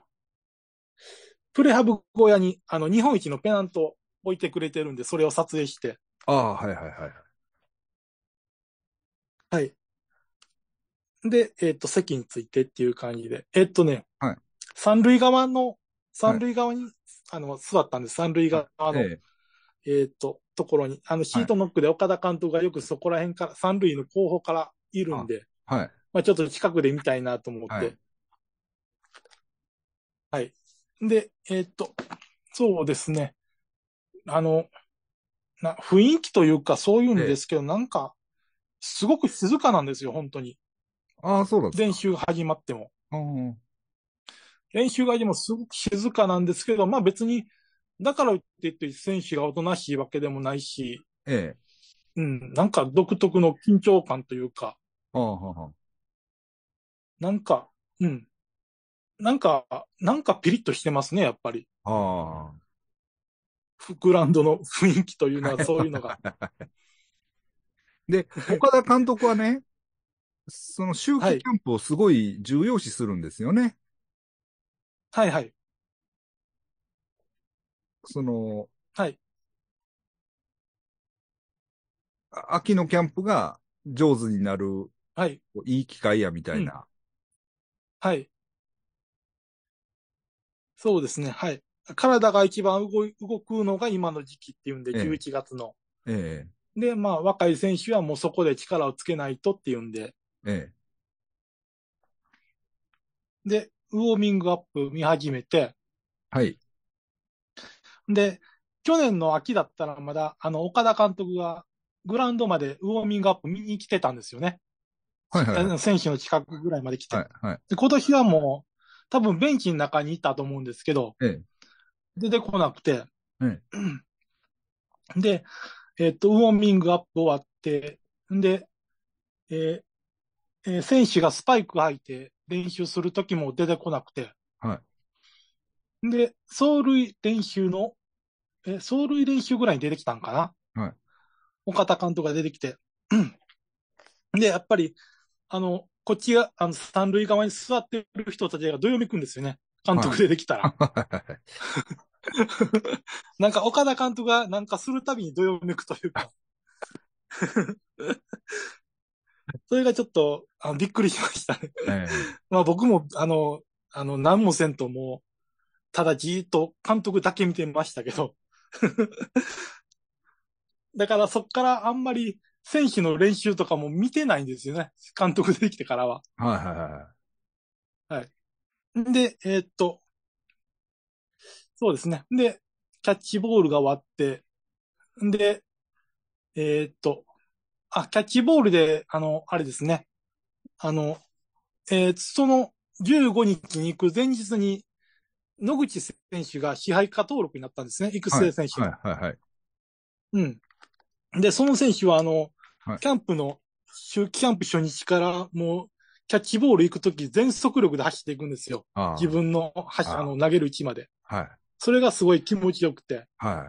プレハブ小屋に、あの、日本一のペナント置いてくれてるんで、それを撮影して。ああ、はいはいはい。はい。で、えっ、ー、と、席についてっていう感じで。えっ、ー、とね、はい、三塁側の、三塁側に、はい、あの、座ったんです。三塁側の、えっ、えー、と、ところに、あの、ヒートノックで岡田監督がよくそこら辺から、はい、三塁の後方からいるんで、はい。まあ、ちょっと近くで見たいなと思って。はい。で、えっ、と、そうですね。あの、な、雰囲気というか、そういうんですけど、なんか、すごく静かなんですよ、本当に。ああ、そうなんです練習始まっても。うん。練習がでもすごく静かなんですけど、まあ別に、だからって言って選手がおとなしいわけでもないし、ええ。うん、なんか独特の緊張感というか、ああはあ、なんか、うん。なんか、なんかピリッとしてますね、やっぱり。ああ。フクランドの雰囲気というのはそういうのが。[laughs] で、岡田監督はね、その秋季キャンプをすごい重要視するんですよね。はいはい。その、はい。秋のキャンプが上手になる、はい。いい機会やみたいな、うん、はい。そうですね、はい。体が一番動動くのが今の時期っていうんで、ええ、11月の。ええ。で、まあ、若い選手はもうそこで力をつけないとっていうんで、ええ。で、ウォーミングアップ見始めて、はい。で、去年の秋だったらまだ、あの、岡田監督がグラウンドまでウォーミングアップ見に来てたんですよね。はいはいはい。選手の近くぐらいまで来て。はいはい。で今年はもう、多分ベンチの中にいたと思うんですけど、ええ。出てこなくて、えで、えっと、ウォーミングアップ終わって、で、えーえー、選手がスパイク履いて練習するときも出てこなくて。はい。で、走塁練習の、えー、走塁練習ぐらいに出てきたんかな。はい。岡田監督が出てきて。[clears throat] で、やっぱり、あの、こっちが、あの、三塁側に座ってる人たちがどよめくんですよね。監督出てきたら。はい、[laughs] [laughs] なんか、岡田監督がなんかするたびにどよめくというか。[laughs] それがちょっと、あびっくりしましたね。ええ、まあ僕も、あの、あの、何もせんともただじーっと監督だけ見てましたけど。[laughs] だからそっからあんまり選手の練習とかも見てないんですよね。監督できてからは。はいはいはい。はい。で、えー、っと、そうですね。で、キャッチボールが終わって、で、えー、っと、あ、キャッチボールで、あの、あれですね。あの、えー、その15日に行く前日に、野口選手が支配下登録になったんですね。育成選手が。はい、はい、はい。うん。で、その選手は、あの、はい、キャンプの、秋キャンプ初日から、もう、キャッチボール行くとき、全速力で走っていくんですよ。自分の走、あの、投げる位置まで。はい。それがすごい気持ちよくて。は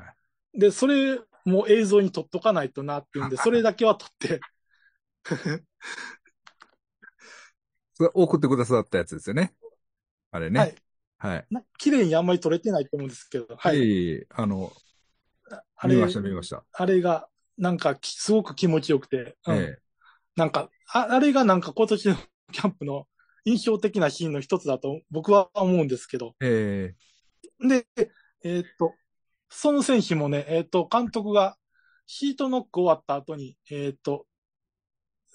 い。で、それもう映像に撮っとかないとなっていうんで、[laughs] それだけは撮って。[laughs] それ送ってくださったやつですよね。あれね。はい。はい。綺麗にあんまり撮れてないと思うんですけど。はい。えー、あの、あれ見ました、見ました。あれが、なんか、すごく気持ちよくて。うん、えー、なんかあ、あれがなんか今年のキャンプの印象的なシーンの一つだと僕は思うんですけど。ええー、で、えー、っと、その選手もね、えっ、ー、と、監督がヒートノック終わった後に、えっ、ー、と、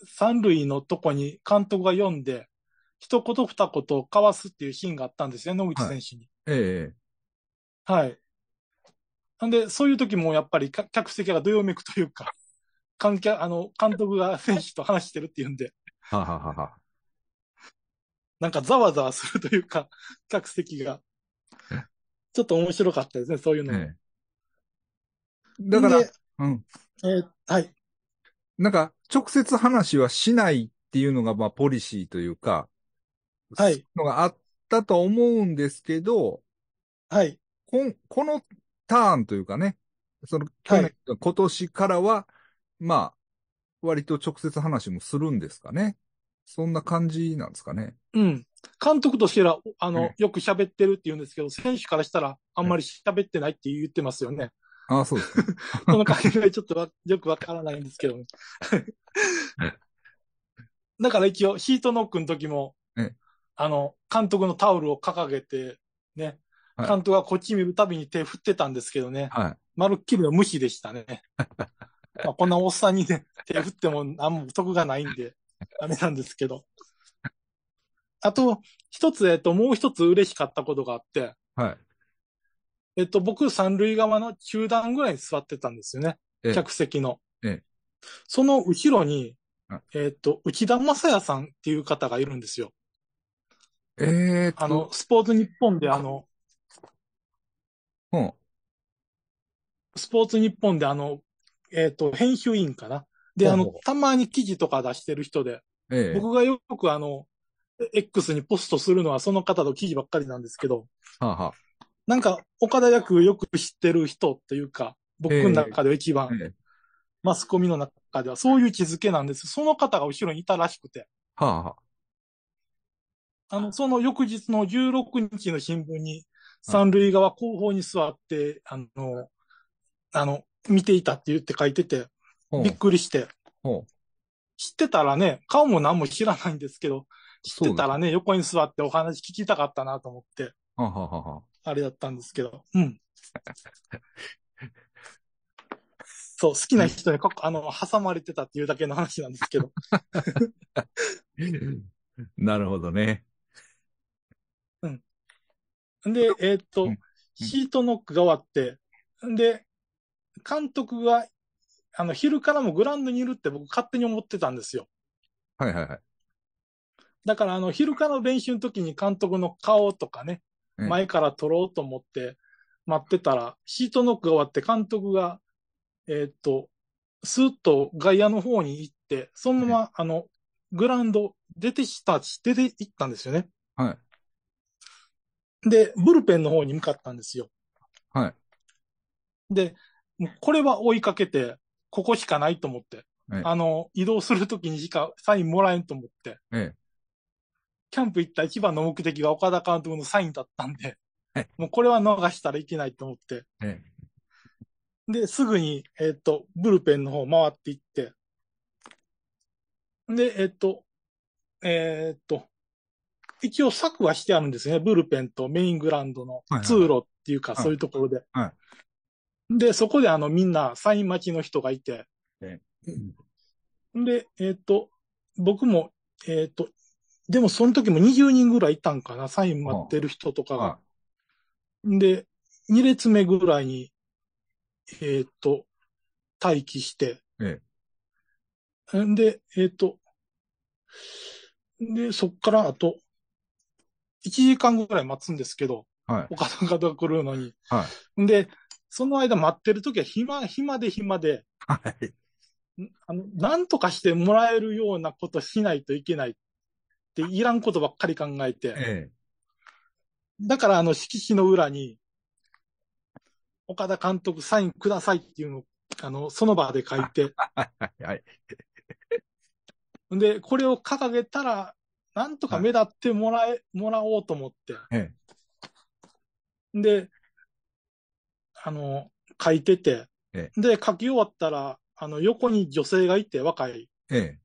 三塁のとこに監督が読んで、一言二言交わすっていうシーンがあったんですよ、野口選手に。はい、ええー、はい。なんで、そういう時もやっぱり客席がどよめくというか、[laughs] 観客、あの、監督が選手と話してるっていうんで。はははは。なんかざわざわするというか、客席が。ちょっと面白かったですね、そういうのええだから、うん。えー、はい。なんか、直接話はしないっていうのが、まあ、ポリシーというか、はい。のがあったと思うんですけど、はい。ここのターンというかね、その、去年、はい、今年からは、まあ、割と直接話もするんですかね。そんな感じなんですかね。うん。監督としては、あの、よく喋ってるって言うんですけど、選手からしたら、あんまり喋ってないって言ってますよね。ああ、そうです [laughs] この関係ちょっとよくわからないんですけど [laughs] だから一応、ヒートノックの時も、あの、監督のタオルを掲げて、ね、はい、監督がこっち見るたびに手振ってたんですけどね、はい、まるっきりの無視でしたね。[laughs] まあこんなおっさんにね、手振っても何も得がないんで、ダメなんですけど。あと、一つ、えっと、もう一つ嬉しかったことがあって、はい。えっと、僕、三塁側の中段ぐらいに座ってたんですよね。ええ、客席の。ええ、その後ろに、えっと、内田正也さんっていう方がいるんですよ。ええあの、スポーツ日本であの、うん。スポーツ日本であの、えっ、と、編集員かな。で、あの、たまに記事とか出してる人で、ええ、僕がよくあの、X にポストするのはその方の記事ばっかりなんですけど、はあはあ、なんか、岡田役よく知ってる人というか、僕の中では一番、えー、マスコミの中では、そういう位置づけなんです。その方が後ろにいたらしくて。はあ、あ、の、その翌日の16日の新聞に、三塁側後方に座って、あの、あの、見ていたって言って書いてて、びっくりして。知ってたらね、顔も何も知らないんですけど、知ってたらね、横に座ってお話聞きたかったなと思って。ははあれだったんですけど、うん。そう、好きな人にこ、あの、挟まれてたっていうだけの話なんですけど。[laughs] なるほどね。うん。で、えー、っと、ヒートノックが終わって、で、監督が、あの、昼からもグラウンドにいるって僕勝手に思ってたんですよ。はいはいはい。だから、あの、昼からの練習の時に監督の顔とかね、前から撮ろうと思って待ってたら、ヒートノックが終わって監督が、えー、っと、スーッと外野の方に行って、そのまま、あの、グラウンド出てきた、出て行ったんですよね。はい。で、ブルペンの方に向かったんですよ。はい。で、これは追いかけて、ここしかないと思って。あの、移動するときにしかサインもらえんと思って。ええ、キャンプ行った一番の目的が岡田監督のサインだったんで、もうこれは逃したらいけないと思って。で、すぐに、えっ、ー、と、ブルペンの方回っていって、で、えっ、ー、と、えっ、ー、と、一応策はしてあるんですね。ブルペンとメイングラウンドの通路っていうか、そういうところで。で、そこであの、みんなサイン待ちの人がいて、で、えっ、と、僕も、えっ、と、でもその時も20人ぐらいいたんかな、サイン待ってる人とかが。で、2列目ぐらいに、えー、っと、待機して。ええ。んで、えー、っと、で、そっからあと、1時間ぐらい待つんですけど、はい、他の方が来るのに。はい。で、その間待ってる時は暇、暇で暇で、はい。あの、なんとかしてもらえるようなことしないといけない、いらんことばっかり考えて、ええ、だからあの色紙の裏に、岡田監督サインくださいっていうのあの、その場で書いて。[laughs] はい。で、これを掲げたら、なんとか目立ってもらえ、はい、もらおうと思って。ええ、で、あの、書いてて、ええ、で、書き終わったら、あの、横に女性がいて、若い。ええ。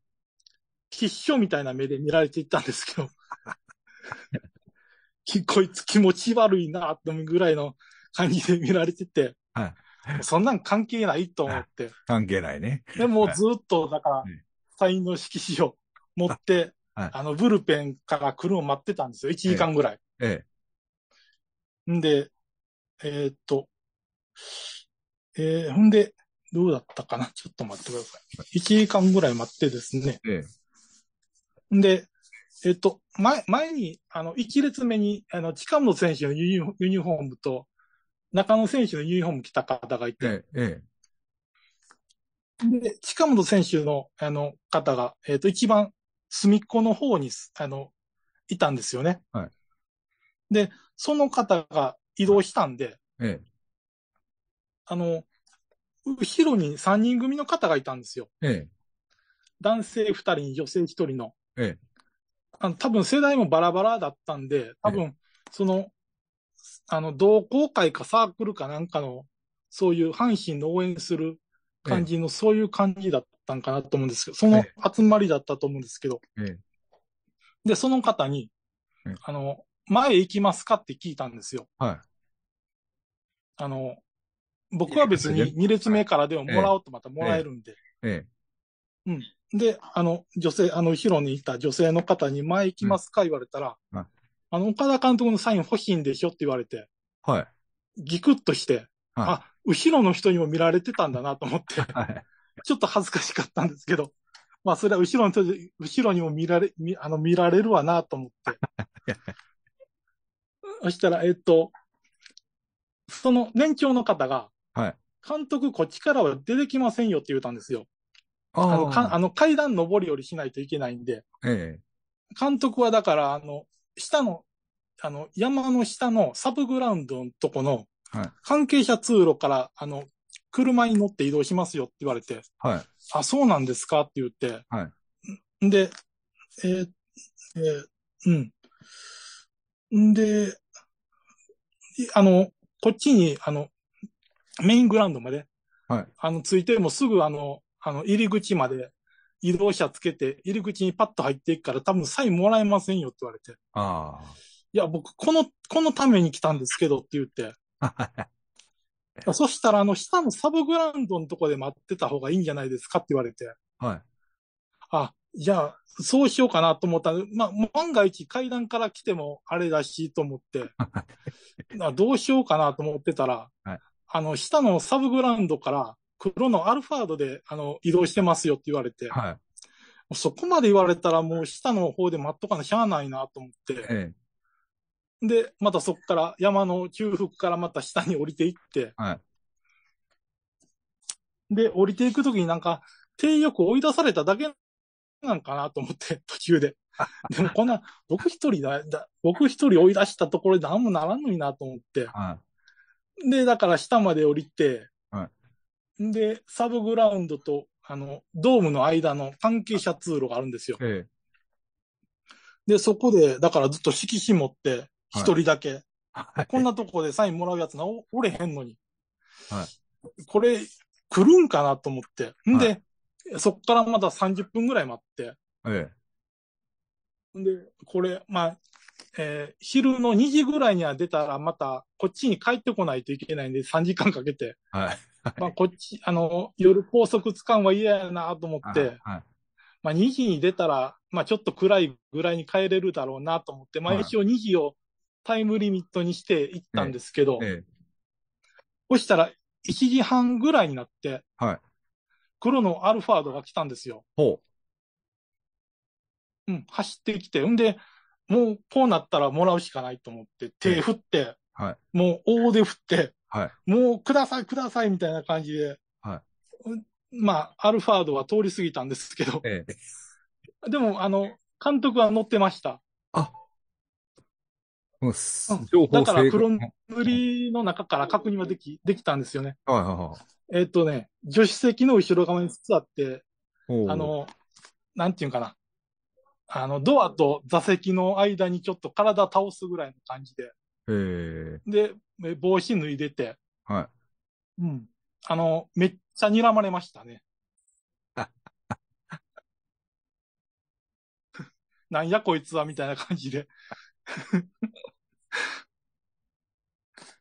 必勝みたいな目で見られていったんですけど [laughs] こいつ気持ち悪いな、っうぐらいの感じで見られてて、はい、そんなん関係ないと思って。関係ないね。でもずっと、だから、サインの色紙を持って、はい、あの、ブルペンから来るのを待ってたんですよ。1時間ぐらい。ええ。んで、えー、っと、えー、ほんで、どうだったかなちょっと待ってください。1時間ぐらい待ってですね。ええ。で、えっと、前、前に、あの、一列目に、あの、近本選手のユニユニフォームと、中野選手のユニフォーム着た方がいて、ええ、で、近本選手の、あの、方が、えっと、一番隅っこの方に、あの、いたんですよね。はい。で、その方が移動したんで、ええ、あの、後ろに3人組の方がいたんですよ。ええ、男性2人に女性1人の。ええ。あの多分世代もバラバラだったんで、多分、その、あの、同好会かサークルかなんかの、そういう阪神の応援する感じの、そういう感じだったんかなと思うんですけど、その集まりだったと思うんですけど、で、その方に、あの、前行きますかって聞いたんですよ。はい。あの、僕は別に2列目からでももらおうとまたもらえるんで。ええ。うん。で、あの、女性、あの、ヒロにいた女性の方に、前行きますか言われたら、うんうん、あの、岡田監督のサイン欲しいんでしょって言われて、はい。ギクッとして、はい、あ、後ろの人にも見られてたんだなと思って、[laughs] はい。ちょっと恥ずかしかったんですけど、まあ、それは後ろの人、後ろにも見られ、見あの見られるわなと思って。[laughs] そしたら、えっと、その年長の方が、はい。監督、こっちからは出てきませんよって言ったんですよ。あのかあの階段上り下りしないといけないんで、ええ、監督はだから、あの、下の、あの、山の下のサブグラウンドのとこの、関係者通路から、あの、車に乗って移動しますよって言われて、はい、あ、そうなんですかって言って、はい、で、えー、えー、うん。んで、あの、こっちに、あの、メイングラウンドまで、はい、あの、ついて、もすぐあの、あの、入り口まで移動車つけて、入り口にパッと入っていくから多分サインもらえませんよって言われて。ああ。いや、僕、この、このために来たんですけどって言って。[laughs] そしたら、あの、下のサブグラウンドのとこで待ってた方がいいんじゃないですかって言われて。はい。あ、じゃあ、そうしようかなと思ったまあ、万が一階段から来てもあれだしと思って、[laughs] どうしようかなと思ってたら、はい、あの、下のサブグラウンドから、黒のアルファードで、あの、移動してますよって言われて、はい、そこまで言われたらもう下の方で待っとかなしゃあないなと思って、ええ、で、またそこから山の中腹からまた下に降りていって、はい、で、降りていくときになんか、低欲追い出されただけなんかなと思って、[laughs] 途中で。[laughs] でもこんな、僕一人だ、だ僕一人追い出したところで何もならんのになと思って、はい、で、だから下まで降りて、はい、で、サブグラウンドと、あの、ドームの間の関係者通路があるんですよ。ええ、で、そこで、だからずっと色紙持って、一人だけ、はい、こんなとこでサインもらうやつな、おれへんのに。はい。これ、来るんかなと思って。んで、はい、そっからまだ30分ぐらい待って。ええ。で、これ、まあ、えー、昼の2時ぐらいには出たらまたこっちに帰ってこないといけないんで3時間かけて。はい。まあ、こっち、あの、夜高速使うんは嫌やなと思って、はい、まあ、2時に出たら、まあ、ちょっと暗いぐらいに帰れるだろうなと思って、まあ、一応2時をタイムリミットにして行ったんですけど、はいええ、そしたら1時半ぐらいになって、はい、黒のアルファードが来たんですよ。ほう。うん、走ってきて、んで、もうこうなったらもらうしかないと思って、手振って、はい、もう大手振って、はい、もうください、くださいみたいな感じで、はい、まあ、アルファードは通り過ぎたんですけど、ええ、でも、あの、監督は乗ってました。あうだから黒塗りの中から確認はでき、できたんですよね。はいはいはい。えっ、ー、とね、助手席の後ろ側に座って、あの、なんていうかな。あの、ドアと座席の間にちょっと体倒すぐらいの感じで。へで、帽子脱いでて。はい。うん。あの、めっちゃ睨まれましたね。[laughs] なんやこいつは、みたいな感じで。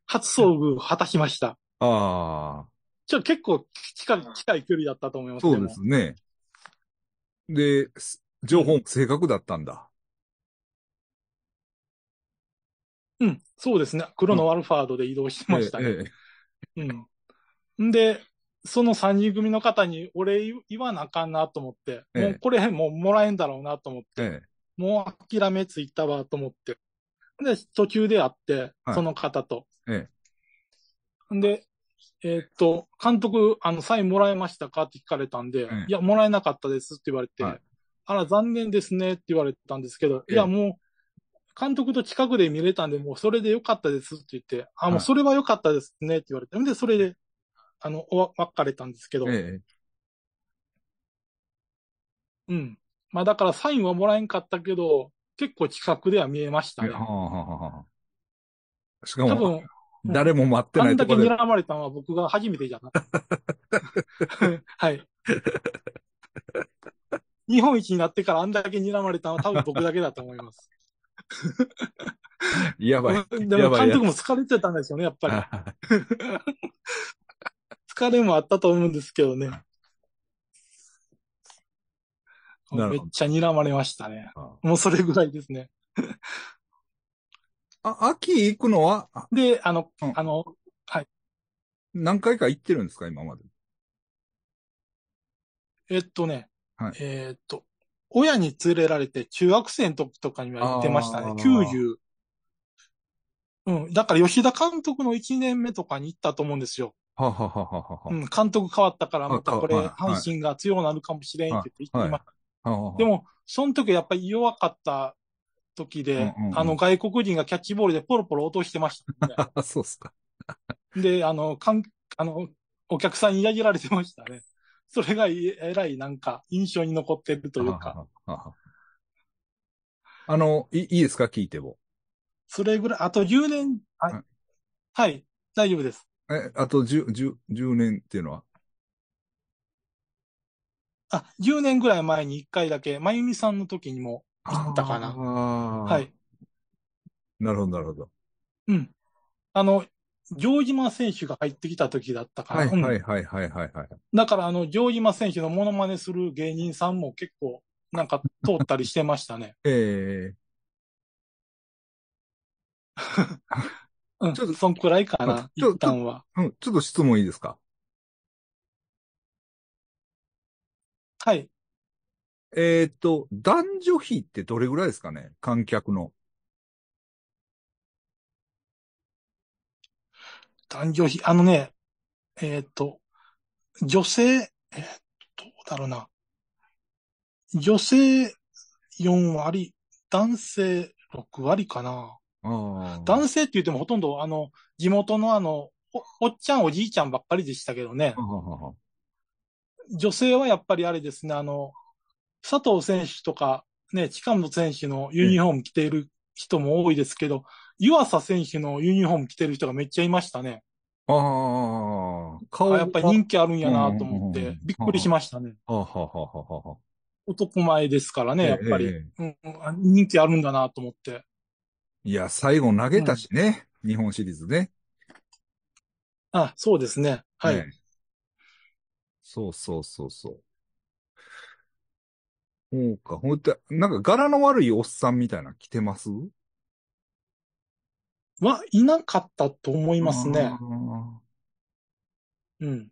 初遭遇を果たしました。ああ。ちょ、結構近い、近い距離だったと思いますそうですね。で、情報正確だったんだ。うん、そうですね。黒のワルファードで移動してましたね。うん。で、その3人組の方にお礼言わなあかんなと思って、もうこれもうもらえんだろうなと思って、もう諦めついたわと思って。で、途中で会って、その方と。で、えー、っと、監督、あの、サインもらえましたかって聞かれたんで、いや、もらえなかったですって言われて、はい、あら、残念ですねって言われたんですけど、いや、もう、監督と近くで見れたんで、もうそれでよかったですって言って、あ、もうそれはよかったですねって言われて、んで、それで、あの、お別れたんですけど。ええ、うん。まあだからサインはもらえんかったけど、結構近くでは見えましたね。はあはあ、しかも、多分誰も待ってないところで。あんだけ睨まれたのは僕が初めてじゃなかった。[laughs] はい。日本一になってからあんだけ睨まれたのは多分僕だけだと思います。[laughs] やばい。でも監督も疲れてたんですよね、やっぱり。[laughs] 疲れもあったと思うんですけどね。どめっちゃ睨まれましたね。ああもうそれぐらいですね。あ、秋行くのはで、あの、うん、あの、はい。何回か行ってるんですか、今まで。えっとね。はい、えっと、親に連れられて、中学生の時とかには行ってましたね。90。うん。だから吉田監督の1年目とかに行ったと思うんですよ。ははははうん、監督変わったから、またこれ、阪神が強くなるかもしれんって言ってました。でも、その時やっぱり弱かった時で、あの、外国人がキャッチボールでポロポロ落としてました [laughs] そうっすか。で、あの、かん、あの、お客さんに嫌げられてましたね。それがえらいなんか印象に残ってるというか。ははあのい、いいですか聞いても。それぐらい、あと10年、はい。はい、大丈夫です。え、あと10、10、10年っていうのはあ、10年ぐらい前に1回だけ、まゆみさんの時にも行ったかな。はい。なるほど、なるほど。うん。あの、城島選手が入ってきた時だったから。はいはいはいはいはい、はい。だから、あの、城島選手のモノマネする芸人さんも結構、なんか通ったりしてましたね。[laughs] ええーうん、ちょっと、そんくらいかな、一旦は。うん、ちょっと質問いいですかはい。えっ、ー、と、男女比ってどれぐらいですかね観客の。誕生日、あのね、えー、っと、女性、えー、っと、どうだろうな。女性4割、男性6割かな。男性って言ってもほとんど、あの、地元のあのお、おっちゃん、おじいちゃんばっかりでしたけどね。女性はやっぱりあれですね、あの、佐藤選手とか、ね、近本選手のユニフォーム着ている人も多いですけど、湯浅選手のユニフォーム着てる人がめっちゃいましたね。ああ、顔やっぱり人気あるんやなと思って、びっくりしましたね。男前ですからね、やっぱり、ええ、うん。人気あるんだなと思って。いや、最後投げたしね、うん、日本シリーズね。あ、そうですね。はい。ね、そうそうそうそう。そうか、ほんと、なんか柄の悪いおっさんみたいな着てますはいなかったと思いますね。うん。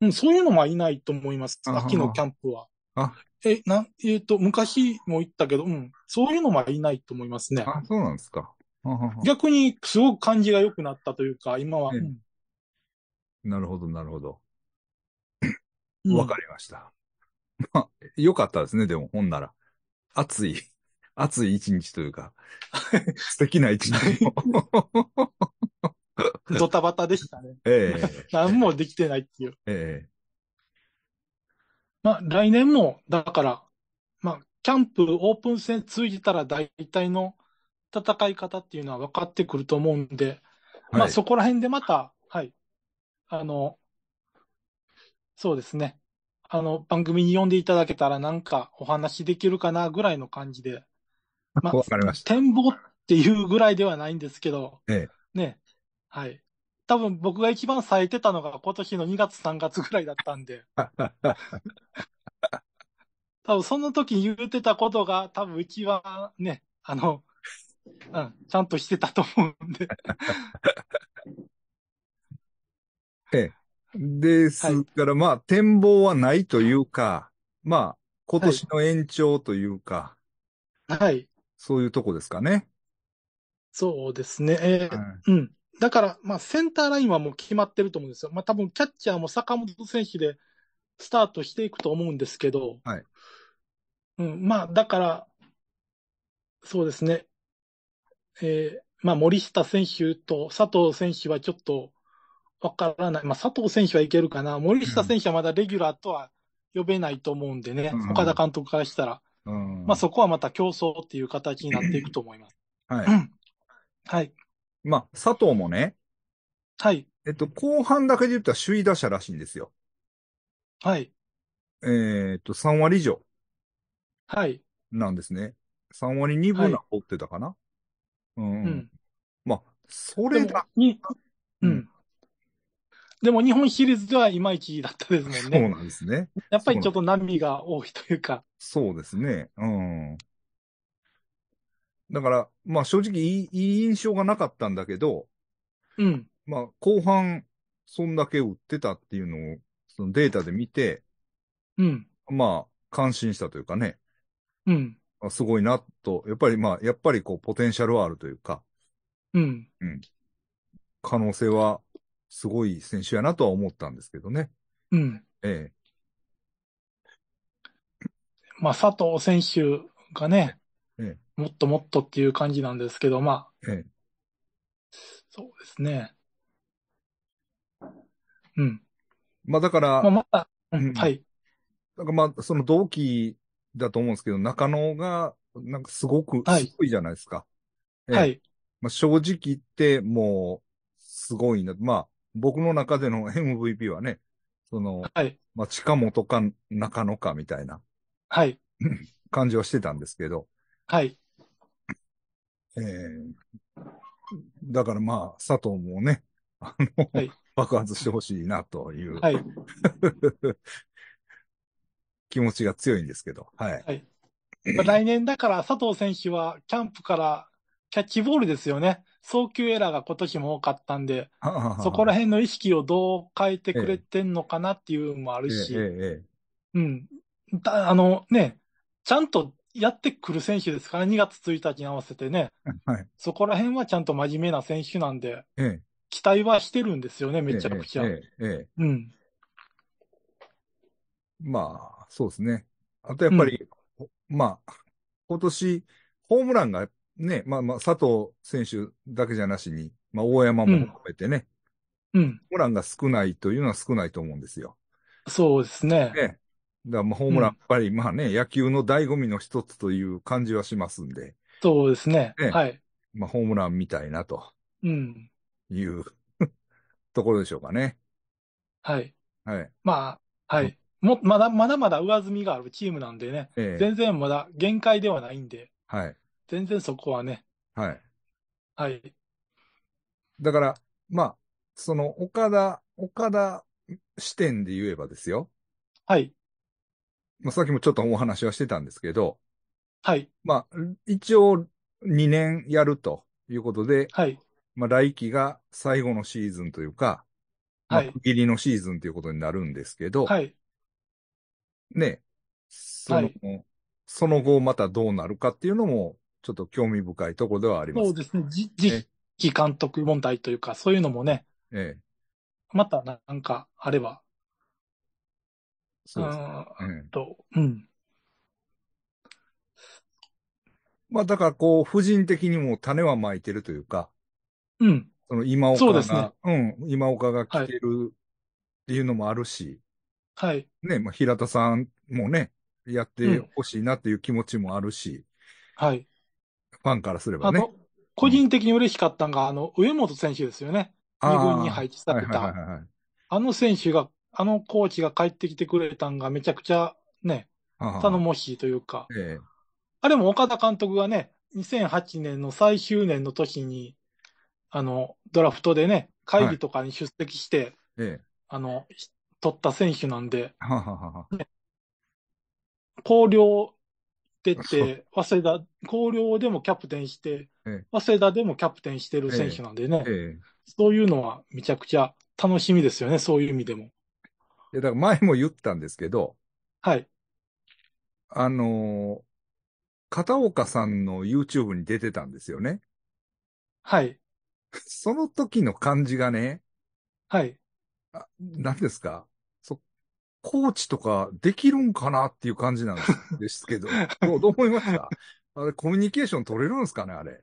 うん、そういうのはいないと思います。秋のキャンプは。あえ、なん、えっ、ー、と、昔も言ったけど、うん、そういうのはいないと思いますね。あ、そうなんですか。逆に、すごく感じが良くなったというか、今は。うん、なるほど、なるほど。わかりました。まあ、良かったですね、でも、ほんなら。暑い。熱い一日というか、[laughs] 素敵な一日 [laughs] ドタバタでしたね。ええ何もできてないっていう。ええまあ、来年も、だから、まあ、キャンプオープン戦通じたら大体の戦い方っていうのは分かってくると思うんで、まあ、そこら辺でまた、はい、あの、そうですね。あの、番組に呼んでいただけたらなんかお話できるかなぐらいの感じでまあ、わかりました。展望っていうぐらいではないんですけど、ええ、ね、はい。多分僕が一番冴えてたのが今年の2月3月ぐらいだったんで。[laughs] 多分その時言ってたことが多分一番ね、あの、うん、ちゃんとしてたと思うんで。[laughs] ええ。ですから、はい、まあ、展望はないというか、まあ、今年の延長というか。はい。そういうとこですかね。そうですね。えー、はい、うん。だから、まあ、センターラインはもう決まってると思うんですよ。まあ、多分、キャッチャーも坂本選手でスタートしていくと思うんですけど、はい。うん、まあ、だから、そうですね。えー、まあ、森下選手と佐藤選手はちょっとわからない。まあ、佐藤選手はいけるかな。森下選手はまだレギュラーとは呼べないと思うんでね。うん、岡田監督からしたら。うん、まあそこはまた競争っていう形になっていくと思います。はい。はい。まあ、佐藤もね。はい。えっと、後半だけで言ったら首位打者らしいんですよ。はい。えー、っと、3割以上。はい。なんですね。3割2分な取ってたかな、はい、うん。まあ、それだ。に、うん。でも日本シリーズではいまいちだったですもんね。そうなんですね。やっぱりちょっと波が多いというか。そうですね。うん。だから、まあ正直いいいい印象がなかったんだけど、うん。まあ後半、そんだけ売ってたっていうのを、そのデータで見て、うん。まあ、感心したというかね。うん。すごいなと、やっぱりまあ、やっぱりこう、ポテンシャルはあるというか。うん。うん。可能性はすごい選手やなとは思ったんですけどね。うん。ええ。まあ、佐藤選手がね、ええ、もっともっとっていう感じなんですけど、まあ、ええ、そうですね。うん。まあ、だから、まあ、まだ、うん、はい。なんかまあ、その同期だと思うんですけど、中野が、なんかすごく、すごいじゃないですか。はい。ええ、はい、まあ、正直言って、もう、すごいな。まあ、僕の中での [laughs] MVP はね、その、はい。まあ、近本か中野かみたいな、はい。[laughs] 感じはしてたんですけど、はい。えー、だからまあ、佐藤もね、あの、はい、爆発してほしいなという、はい。[laughs] 気持ちが強いんですけど、はい。はい、来年だから佐藤選手はキャンプからキャッチボールですよね。送球エラーが今年も多かったんで、そこら辺の意識をどう変えてくれてんのかなっていうのもあるし、えええ、うん。あのね、ちゃんとやってくる選手ですから、2月1日に合わせてね、はい、そこら辺はちゃんと真面目な選手なんで、期待はしてるんですよね、めちゃくちゃ。うん、まあ、そうですね。あとやっぱり、うん、まあ、今年、ホームランがね、まあまあ、佐藤選手だけじゃなしに、まあ、大山も含めてね、うん。ホームランが少ないというのは少ないと思うんですよ。そうですね。ね。だまあ、ホームラン、やっぱり、まあね、野球の醍醐味の一つという感じはしますんで。そうですね。ねはい。まあ、ホームランみたいなと。うん。いう [laughs] ところでしょうかね。はい。はい。まあ、はい。も、まだ、まだまだ上積みがあるチームなんでね。ええ、全然まだ限界ではないんで。はい。全然そこはね。はい。はい。だから、まあ、その、岡田、岡田視点で言えばですよ。はい。まあ、さっきもちょっとお話はしてたんですけど。はい。まあ、一応、2年やるということで。はい。まあ、来季が最後のシーズンというか、まあ、区切りのシーズンということになるんですけど。はい。ね、その、はい、その後またどうなるかっていうのも、ちょっと興味深いところではあります。そうですね。次期監督問題というか、そういうのもね、ええ、またなんかあれば、そうですね。うん、と、うん。まあだからこう、婦人的にも種はまいてるというか、うん。その今岡が、そうですね。うん、今岡が来てるっていうのもあるし、はい。ね、まあ平田さんもね、やってほしいなっていう気持ちもあるし、うん、はい。ファンからすればね。個人的に嬉しかったのが、あの、上本選手ですよね。2軍に配置された。あの選手が、あのコーチが帰ってきてくれたんがめちゃくちゃね、頼もしいというか。ええ、あれも岡田監督がね、2008年の最終年の時に、あの、ドラフトでね、会議とかに出席して、はい、あの、取った選手なんで、広陵って早稲田、広陵でもキャプテンして、早稲田でもキャプテンしてる選手なんでね、え、そういうのはめちゃくちゃ楽しみですよね、そういう意味でも。いや、だから前も言ったんですけど、はい。あの片岡さんの YouTube に出てたんですよね。はい。その時の感じがね、はい。あ何ですかコーチとかできるんかなっていう感じなんですけど、[laughs] どうどう思いますかあれ、コミュニケーション取れるんですかね、あれ。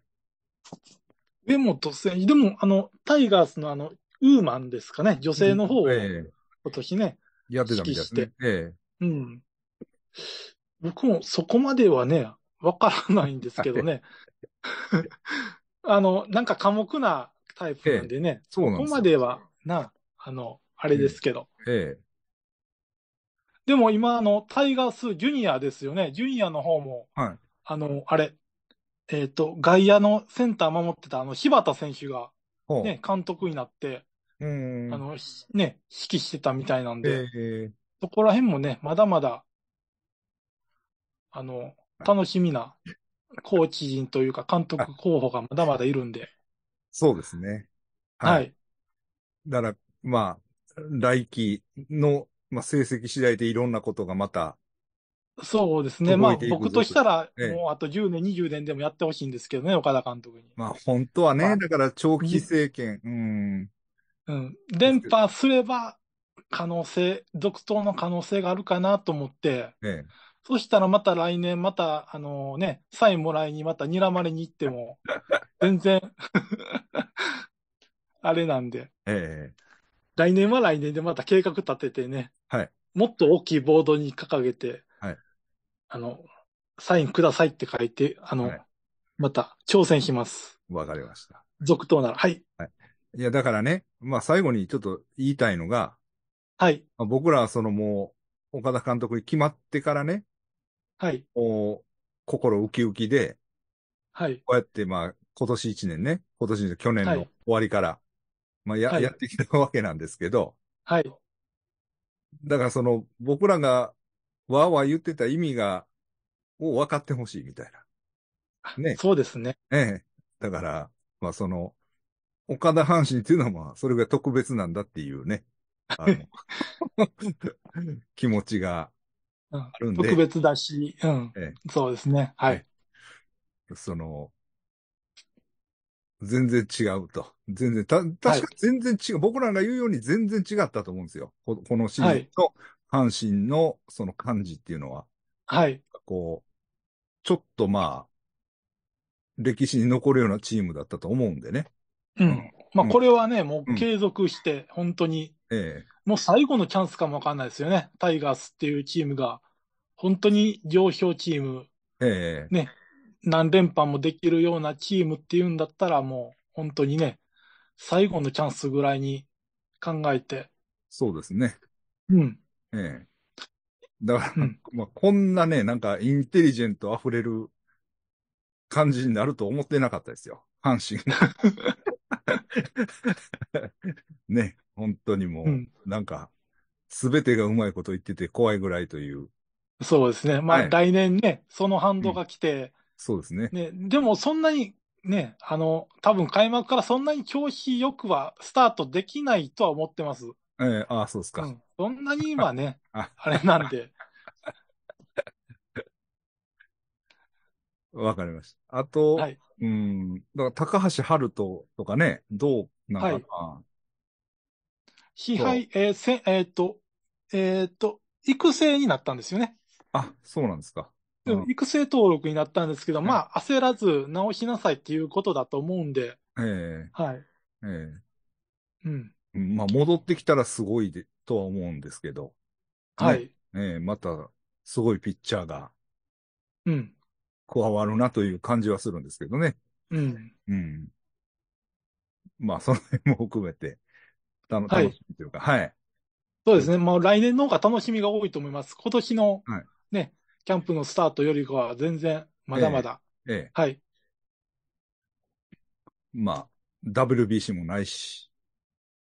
でも突然、でも、あの、タイガースのあの、ウーマンですかね、女性の方を、今年ね、やってたみたいですね。ええ、うん。僕もそこまではね、わからないんですけどね。[laughs] [laughs] あの、なんか寡黙なタイプなんでね、ええ、そうなんでここまでは、な、あの、あれですけど。ええでも今、あの、タイガースジュニアですよね。ジュニアの方も、はい、あの、あれ、えっ、ー、と、外野のセンター守ってた、あの、柴田選手が、ね、監督になって、あの、ね、指揮してたみたいなんで、えー、そこら辺もね、まだまだ、あの、楽しみなコーチ陣というか監督候補がまだまだいるんで。そうですね。はい。はい、だから、まあ、来季のまあ、成績次第でいろんなことがまたそうですね、まあ、僕としたら、もうあと10年、20年でもやってほしいんですけどね、岡田監督に。まあ、本当はね、だから長期政権、うん。うん。連覇すれば、可能性、続投の可能性があるかなと思って、そしたらまた来年、また、あのね、サインもらいに、また睨まれに行っても、全然 [laughs] あれなんで。来年は来年でまた計画立ててね、はい。もっと大きいボードに掲げて、はい。あの、サインくださいって書いて、あの、はい、また挑戦します。わかりました。続投なら、はい。はい。いや、だからね、まあ最後にちょっと言いたいのが、はい。まあ、僕らはそのもう、岡田監督に決まってからね、はい。お心ウキウキで、はい。こうやってまあ、今年一年ね、今年、去年の終わりから、まあや、はい、やってきたわけなんですけど。はい。だからその、僕らがわーわー言ってた意味が、を分かってほしいみたいな。ね。そうですね。ええ。だから、まあその、岡田阪神っていうのはそれが特別なんだっていうね。あの [laughs] [laughs] 気持ちがあるんで。特別だし、うん。ええ、そうですね。はい。その、全然違うと。全然、た、確か全然違う、はい、僕らが言うように全然違ったと思うんですよ。このシーンと阪神のその感じっていうのは。はい。こう、ちょっとまあ、歴史に残るようなチームだったと思うんでね。うん。うん、まあ、これはね、もう継続して、本当に、うん、ええ、もう最後のチャンスかもわかんないですよね。タイガースっていうチームが、本当に上昇チーム、ええ、ね、何連覇もできるようなチームっていうんだったら、もう本当にね、最後のチャンスぐらいに考えて。そうですね。うん。ええ。だから、うん、まあ、こんなね、なんかインテリジェント溢れる感じになると思ってなかったですよ。阪神。[laughs] ね、本当にもう、うん、なんか、すべてがうまいこと言ってて怖いぐらいという。そうですね。まあ、はい、来年ね、その反動が来て、そうですね。ね、でもそんなにね、あの、多分開幕からそんなに調子よくはスタートできないとは思ってます。ええー、ああ、そうですか、うん。そんなに今ね、[laughs] あれなんで。[laughs] わかりました。あと、はい、うん、だから高橋春人とかね、どうなのかな。はい、えー、せ、えー、っと、えー、っと、育成になったんですよね。あ、そうなんですか。でも育成登録になったんですけど、うん、まあ、焦らず直しなさいっていうことだと思うんで。ええー、はい。ええー、うん。まあ、戻ってきたらすごいでとは思うんですけど。はい。ね、ええー、また、すごいピッチャーが。うん。加わるなという感じはするんですけどね。うん。うん。まあ、その辺も含めて、楽しみというか、はい、はい。そうですね。まあ、来年の方が楽しみが多いと思います。今年の、はい、ね、キャンプのスタートよりかは全然、まだまだ、ええええ、はい。まあ、WBC もないし、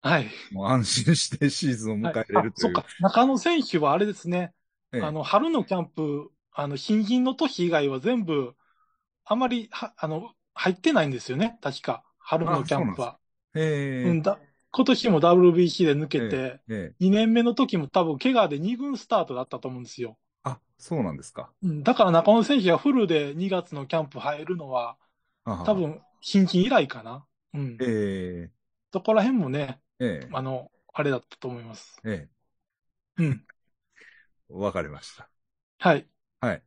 はい。もう安心してシーズンを迎えれるという。はい、そっか、中野選手はあれですね、あの、春のキャンプ、あの、ヒンンの時以外は全部、あまり、は、あの、入ってないんですよね、確か。春のキャンプは。ええうんだ。今年も WBC で抜けて、2年目の時も多分怪我で2軍スタートだったと思うんですよ。そうなんですか。うん、だから中野選手がフルで2月のキャンプ入るのは、多分、新規以来かな。うん。ええー、そこら辺もね、ええー、あの、あれだったと思います。ええー、うん。わかりました。はい。はい。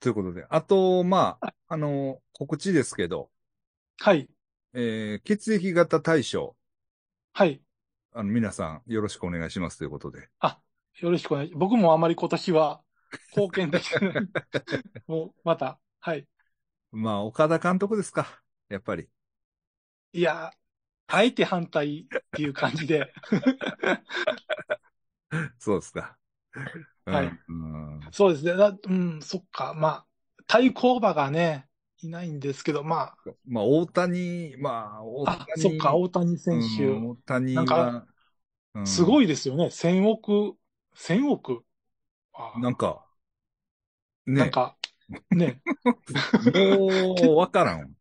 ということで、あと、まあ、あの、告知ですけど。はい。えー、血液型対象。はい。あの、皆さん、よろしくお願いしますということで。あ、よろしくお願いします。僕もあまり今年は [laughs] 貢献できてない。もう、また、はい。まあ、岡田監督ですか、やっぱり。いや、あえて反対っていう感じで。[laughs] そうですか。はい。そうですねだ。うん、そっか。まあ、対抗馬がね、いないんですけど、まあ。まあ、大谷、まあ、大谷。あ、そっか、大谷選手。うん、大谷なんか、うん、すごいですよね。1000億1000億なんか、ね。なんか、ね。もう、わからん。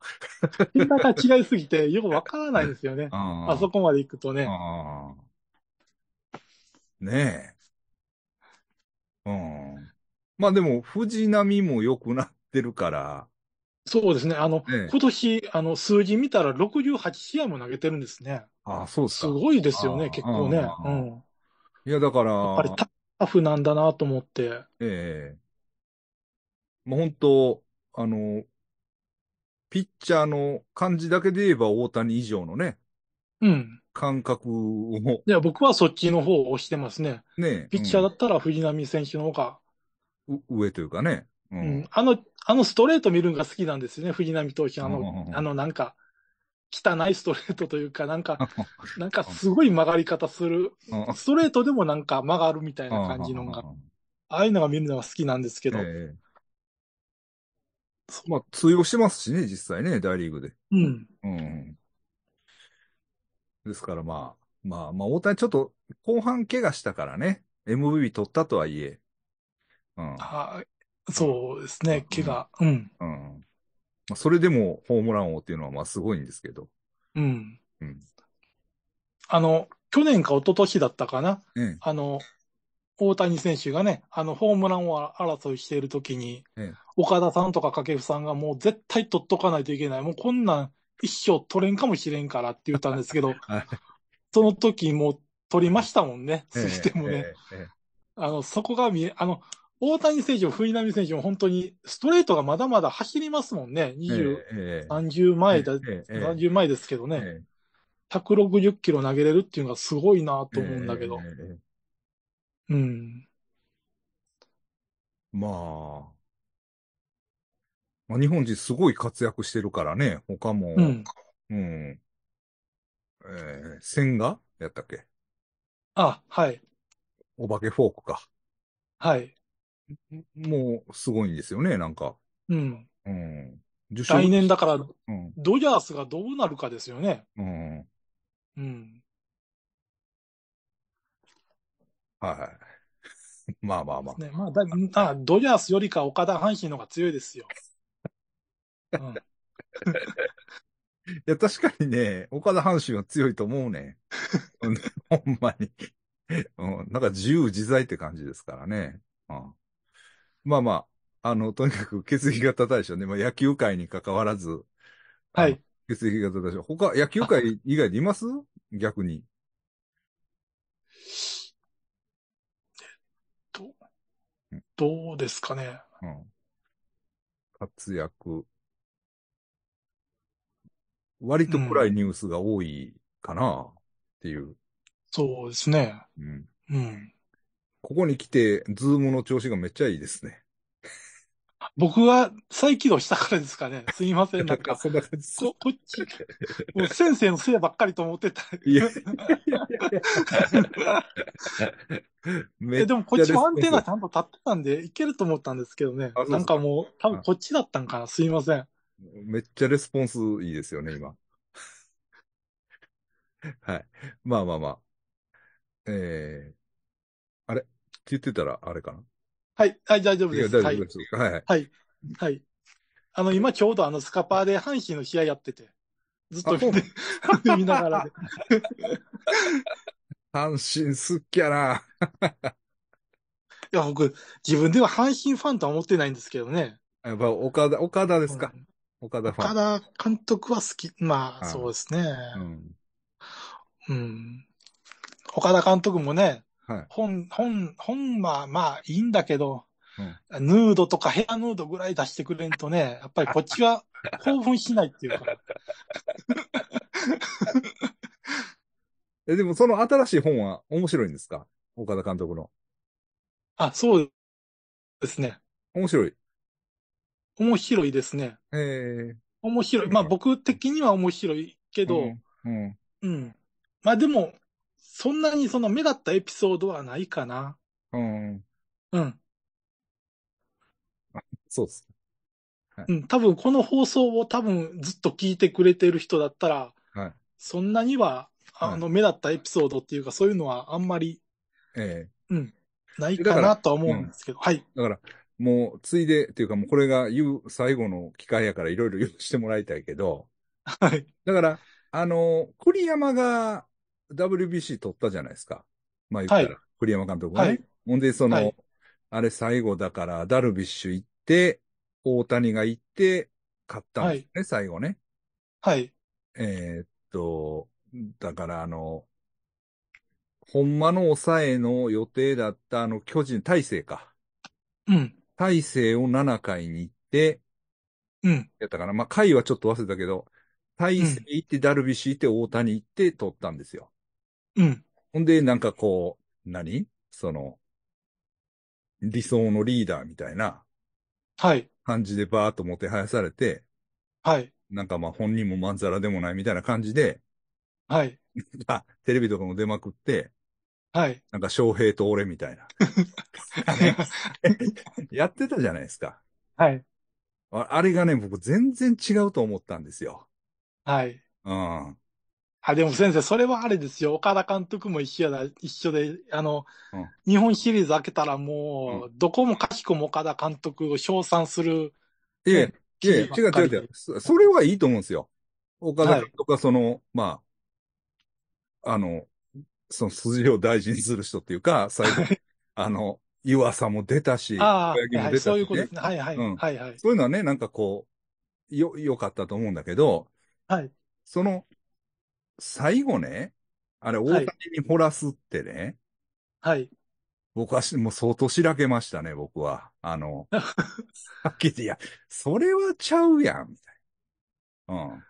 桁が違いすぎて、よくわからないですよね。ああそこまで行くとね。ねえ。うん。まあでも、藤波も良くなってるから。そうですね。あの、今年、あの、数字見たら68試合も投げてるんですね。ああ、そうですすごいですよね、結構ね。うん。いや、だから、やっぱりタフなんだなと思って。ええもう本当、あの、ピッチャーの感じだけで言えば大谷以上のね。うん。感覚を。いや、僕はそっちの方を押してますね。ねピッチャーだったら藤波選手の方が。うん、上というかね、うん、うん。あの、あのストレート見るのが好きなんですよね、藤波投手。あの、うんあのなんか、汚いストレートというか、なんか、[laughs] なんかすごい曲がり方する。ストレートでもなんか曲がるみたいな感じのが、ああいうのが見るのが好きなんですけど。えー、まあ、通用してますしね、実際ね、大リーグで。うん。うん。ですからまあ、まあ、まあ、大谷ちょっと後半怪我したからね、MVP 取ったとはいえ。うん。あそうですね、怪我。うん。うん。まあ、それでもホームラン王っていうのはまあすごいんですけど。うん。うん。あの、去年か一昨年だったかな。うん、あの、大谷選手がね、あの、ホームランを争いしているときに、岡田さんとか掛布さんがもう絶対取っとかないといけない。もうこんなん一生取れんかもしれんからって言ったんですけど、[laughs] その時もう取りましたもんね。そしてもね、え、あの、そこが見え、あの、大谷選手も藤浪選手も本当にストレートがまだまだ走りますもんね。20、30前だ、30前ですけどね。160キロ投げれるっていうのがすごいなと思うんだけど。うん。まあ。まあ、日本人すごい活躍してるからね、他も。うん。うん、えー、千賀やったっけあ、はい。お化けフォークか。はい。もうすごいんですよね、なんか。うん。うん。来年だから、うん、ドジャースがどうなるかですよね。うん。うん。はい。[laughs] まあまあまあ。ね、まあだ、だドジャースよりか岡田阪神の方が強いですよ。[laughs] うん、いや、確かにね、岡田阪神は強いと思うね。[laughs] ほんまに、うん。なんか自由自在って感じですからね。うんまあまあ、あの、とにかく血液型大賞ね、まあ野球界に関わらず。はい。血液型大賞。他、野球界以外でいます [laughs] 逆に。どう、どうですかね。うん。活躍。割と暗いニュースが多いかな、っていう。そうですね。うん。うん。ここに来て、ズームの調子がめっちゃいいですね。僕は再起動したからですかね。すいません。[laughs] なんか、そんな感じここっち、もう先生のせいばっかりと思ってた。いや、いや、い [laughs] でもこっちもアンテナちゃんと立ってたんで、いけると思ったんですけどね。なんかもう、多分こっちだったんかな。すいません。めっちゃレスポンスいいですよね、今。[laughs] はい。まあまあまあ。えー、って言ってたら、あれかなはい、はい、大丈夫です。大丈夫です。はい。はい。はい。あの、今ちょうどあの、スカパーで阪神の試合やってて、ずっと見て、[laughs] 見ながら [laughs] 阪神すっきゃな。いや、僕、自分では阪神ファンとは思ってないんですけどね。やっぱ、岡田、岡田ですか。うん、岡田ファン。岡田監督は好き。まあ、そうですね。うん。うん、岡田監督もね、はい、本、本、本はまあいいんだけど、うん、ヌードとかヘアヌードぐらい出してくれんとね、やっぱりこっちは [laughs] 興奮しないっていうか。[laughs] え、でもその新しい本は面白いんですか岡田監督の。あ、そうですね。面白い。面白いですね。ええー、面白い。まあ僕的には面白いけど、うん、うん、うん、まあでも、そんなにその目立ったエピソードはないかな。うん。うん。そうっす。はい、うん、多分この放送を多分ずっと聞いてくれてる人だったら、はい、そんなには、あの、目立ったエピソードっていうか、そういうのはあんまり、ええうん、ないかなとは思うんですけど、うん、はい。だから、もう、ついで、っていうかもうこれが言う最後の機会やからいろいろ言してもらいたいけど、[laughs] はい。だから、あの、栗山が WBC 取ったじゃないですか。まあ言ったら、栗山監督がね。はい、ほんで、その、はい、あれ最後だから、ダルビッシュ行って、大谷が行って、勝ったんですね、はい、最後ね。はい。えっと、だからあの、ほんまの抑えの予定だったあの巨人、大勢か。うん。大勢を7回に行って、うん。やったかな。まあ、回はちょっと忘れたけど、大勢行って、ダルビッシュ行って、大谷行って取ったんですよ。うん。ほんで、なんかこう、何その、理想のリーダーみたいなはい。感じでバーっともてはやされて、はい。なんかまあ本人もまんざらでもないみたいな感じで、はい。[laughs] あ、テレビとかも出まくって、はい。なんか翔平と俺みたいな。[laughs] やってたじゃないですか。はい。ああれがね、僕全然違うと思ったんですよ。はい。うん。あ、でも先生、それはあれですよ。岡田監督も一緒だ、一緒で、あの、うん日本シリーズ開けたらもう、どこもかしこも岡田監督を称賛する。いえ、いえ、違う違う違う。それはいいと思うんですよ。岡田監督はその、まあ、あの、その筋を大事にする人っていうか、最後、あの、湯浅も出たし、あも出たし、ねそういうことですね。はいはい、うんはい。そういうのはね、なんかこう、よ、良かったと思うんだけど、はい。その、最後ね、あれ、大谷に掘らすってね、はい。僕はもう相当しらけましたね、僕は。あの、は [laughs] っきり言って、いや、それはちゃうやん、みたいな。うん。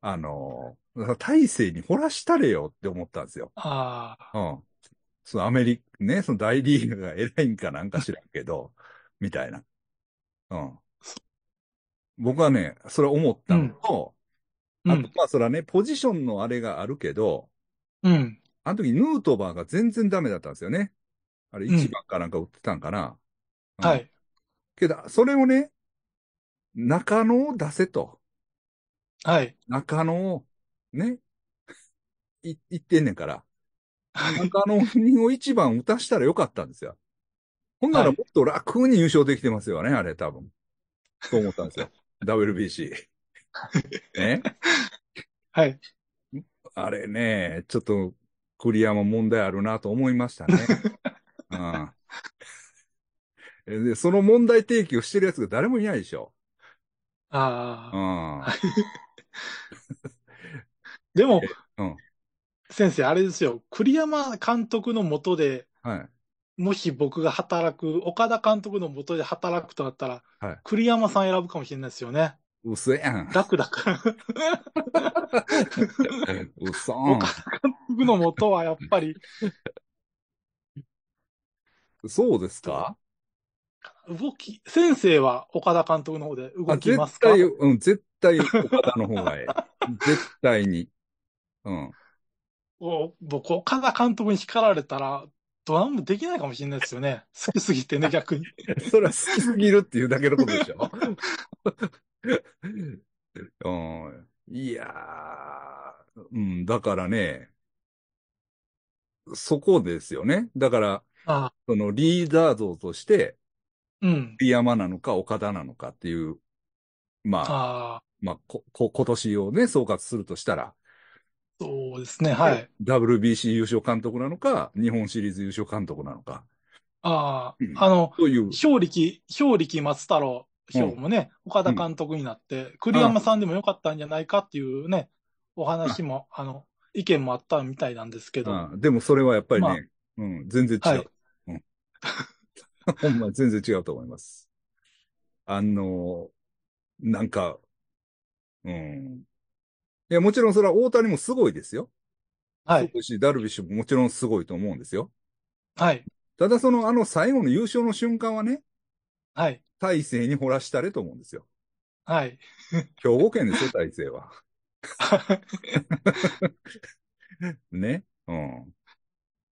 あの、大勢に掘らしたれよって思ったんですよ。ああ。うん。そのアメリカ、ね、その大リーグが偉いんかなんか知らんけど、みたいな。うん。僕はね、それ思ったのと、あと、まあ、それはね、ポジションのあれがあるけど、うん。あの時、ヌートバーが全然ダメだったんですよね。あれ、1番かなんか打ってたんかな。うん、はい。けど、それをね、中野を出せと。はい。中野を、ね、い、言ってんねんから。中野にを1番打たしたらよかったんですよ。ほんならもっと楽に優勝できてますよね、はい、あれ多分。と思ったんですよ。WBC。ね。[laughs] はい。あれね、ちょっと、栗山問題あるなと思いましたね。あ [laughs] あでその問題提起をしてるやつが誰もいないでしょ。ああ。[laughs] でも、うん、先生、あれですよ。栗山監督のもとで、はい、もし僕が働く、岡田監督のもとで働くとなったら、はい、栗山さん選ぶかもしれないですよね。嘘やん。楽だから。嘘。岡田監督のもとはやっぱり。そうですか動き、先生は岡田監督の方で動きますか絶対、うん、絶対岡田の方がええ。[laughs] 絶対に。うん。お僕、岡田監督に叱られたら、ドラムできないかもしれないですよね。好きすぎてね、逆に。[laughs] それは好きすぎるっていうだけのことでしょ [laughs] うん、いやー、うん、だからね、そこですよね。だから、あそのリーダー像として、うん。山なのか岡田なのかっていう、まあ、あまあこ、こ、今年をね、総括するとしたら。そうですね、はい。WBC 優勝監督なのか、日本シリーズ優勝監督なのか。ああ、うん、あの、そういう。力、表力松太郎今日もね、岡田監督になって、栗山さんでもよかったんじゃないかっていうね、お話も、あの、意見もあったみたいなんですけど。でもそれはやっぱりね、まあ、うん、全然違う。はいうん、[laughs] ほんま全然違うと思います。あの、なんか、うん。いや、もちろんそれは大谷もすごいですよ。はい。し、ダルビッシュももちろんすごいと思うんですよ。はい。ただその、あの最後の優勝の瞬間はね。はい。大勢に掘らしたれと思うんですよ。はい。兵庫県ですよ、大勢は。[laughs] ね。うん。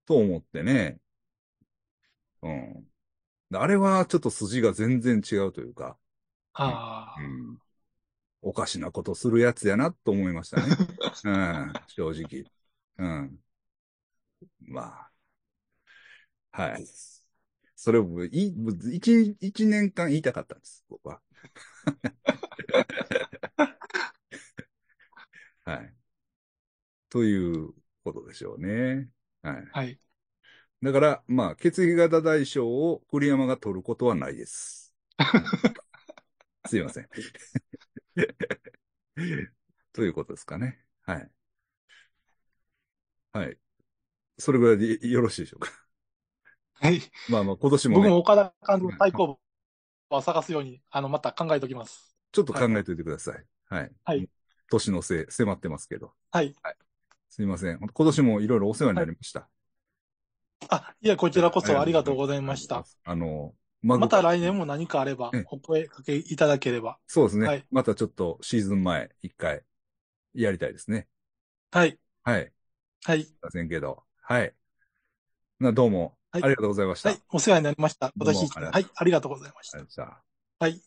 と思ってね。うん。あれはちょっと筋が全然違うというか。ああ、うん、おかしなことするやつやなと思いましたね。[laughs] うん、正直。うん。まあ。はい。それをい、一、一年間言いたかったんです、僕は。[laughs] はい。ということでしょうね。はい。はい。だから、まあ、血液型大賞を栗山が取ることはないです。すいません。[laughs] ということですかね。はい。はい。それぐらいでよろしいでしょうか。はい。まあまあ、今年も、ね、僕も岡田監督の対抗馬を探すように、あの、また考えておきます。ちょっと考えておいてください。はい。はい。年のせい、迫ってますけど。はい。はい、すいません。今年もいろいろお世話になりました。はい、あ、いや、こちらこそありがとうございました。あの、ままた来年も何かあれば、お声かけいただければ。そうですね。はい、またちょっとシーズン前、一回、やりたいですね。はい。はい。はい。いませんけど。はい。な、どうも、ありがとうございました。はい、お世話になりました。私、はい、ありがとうございました。はい。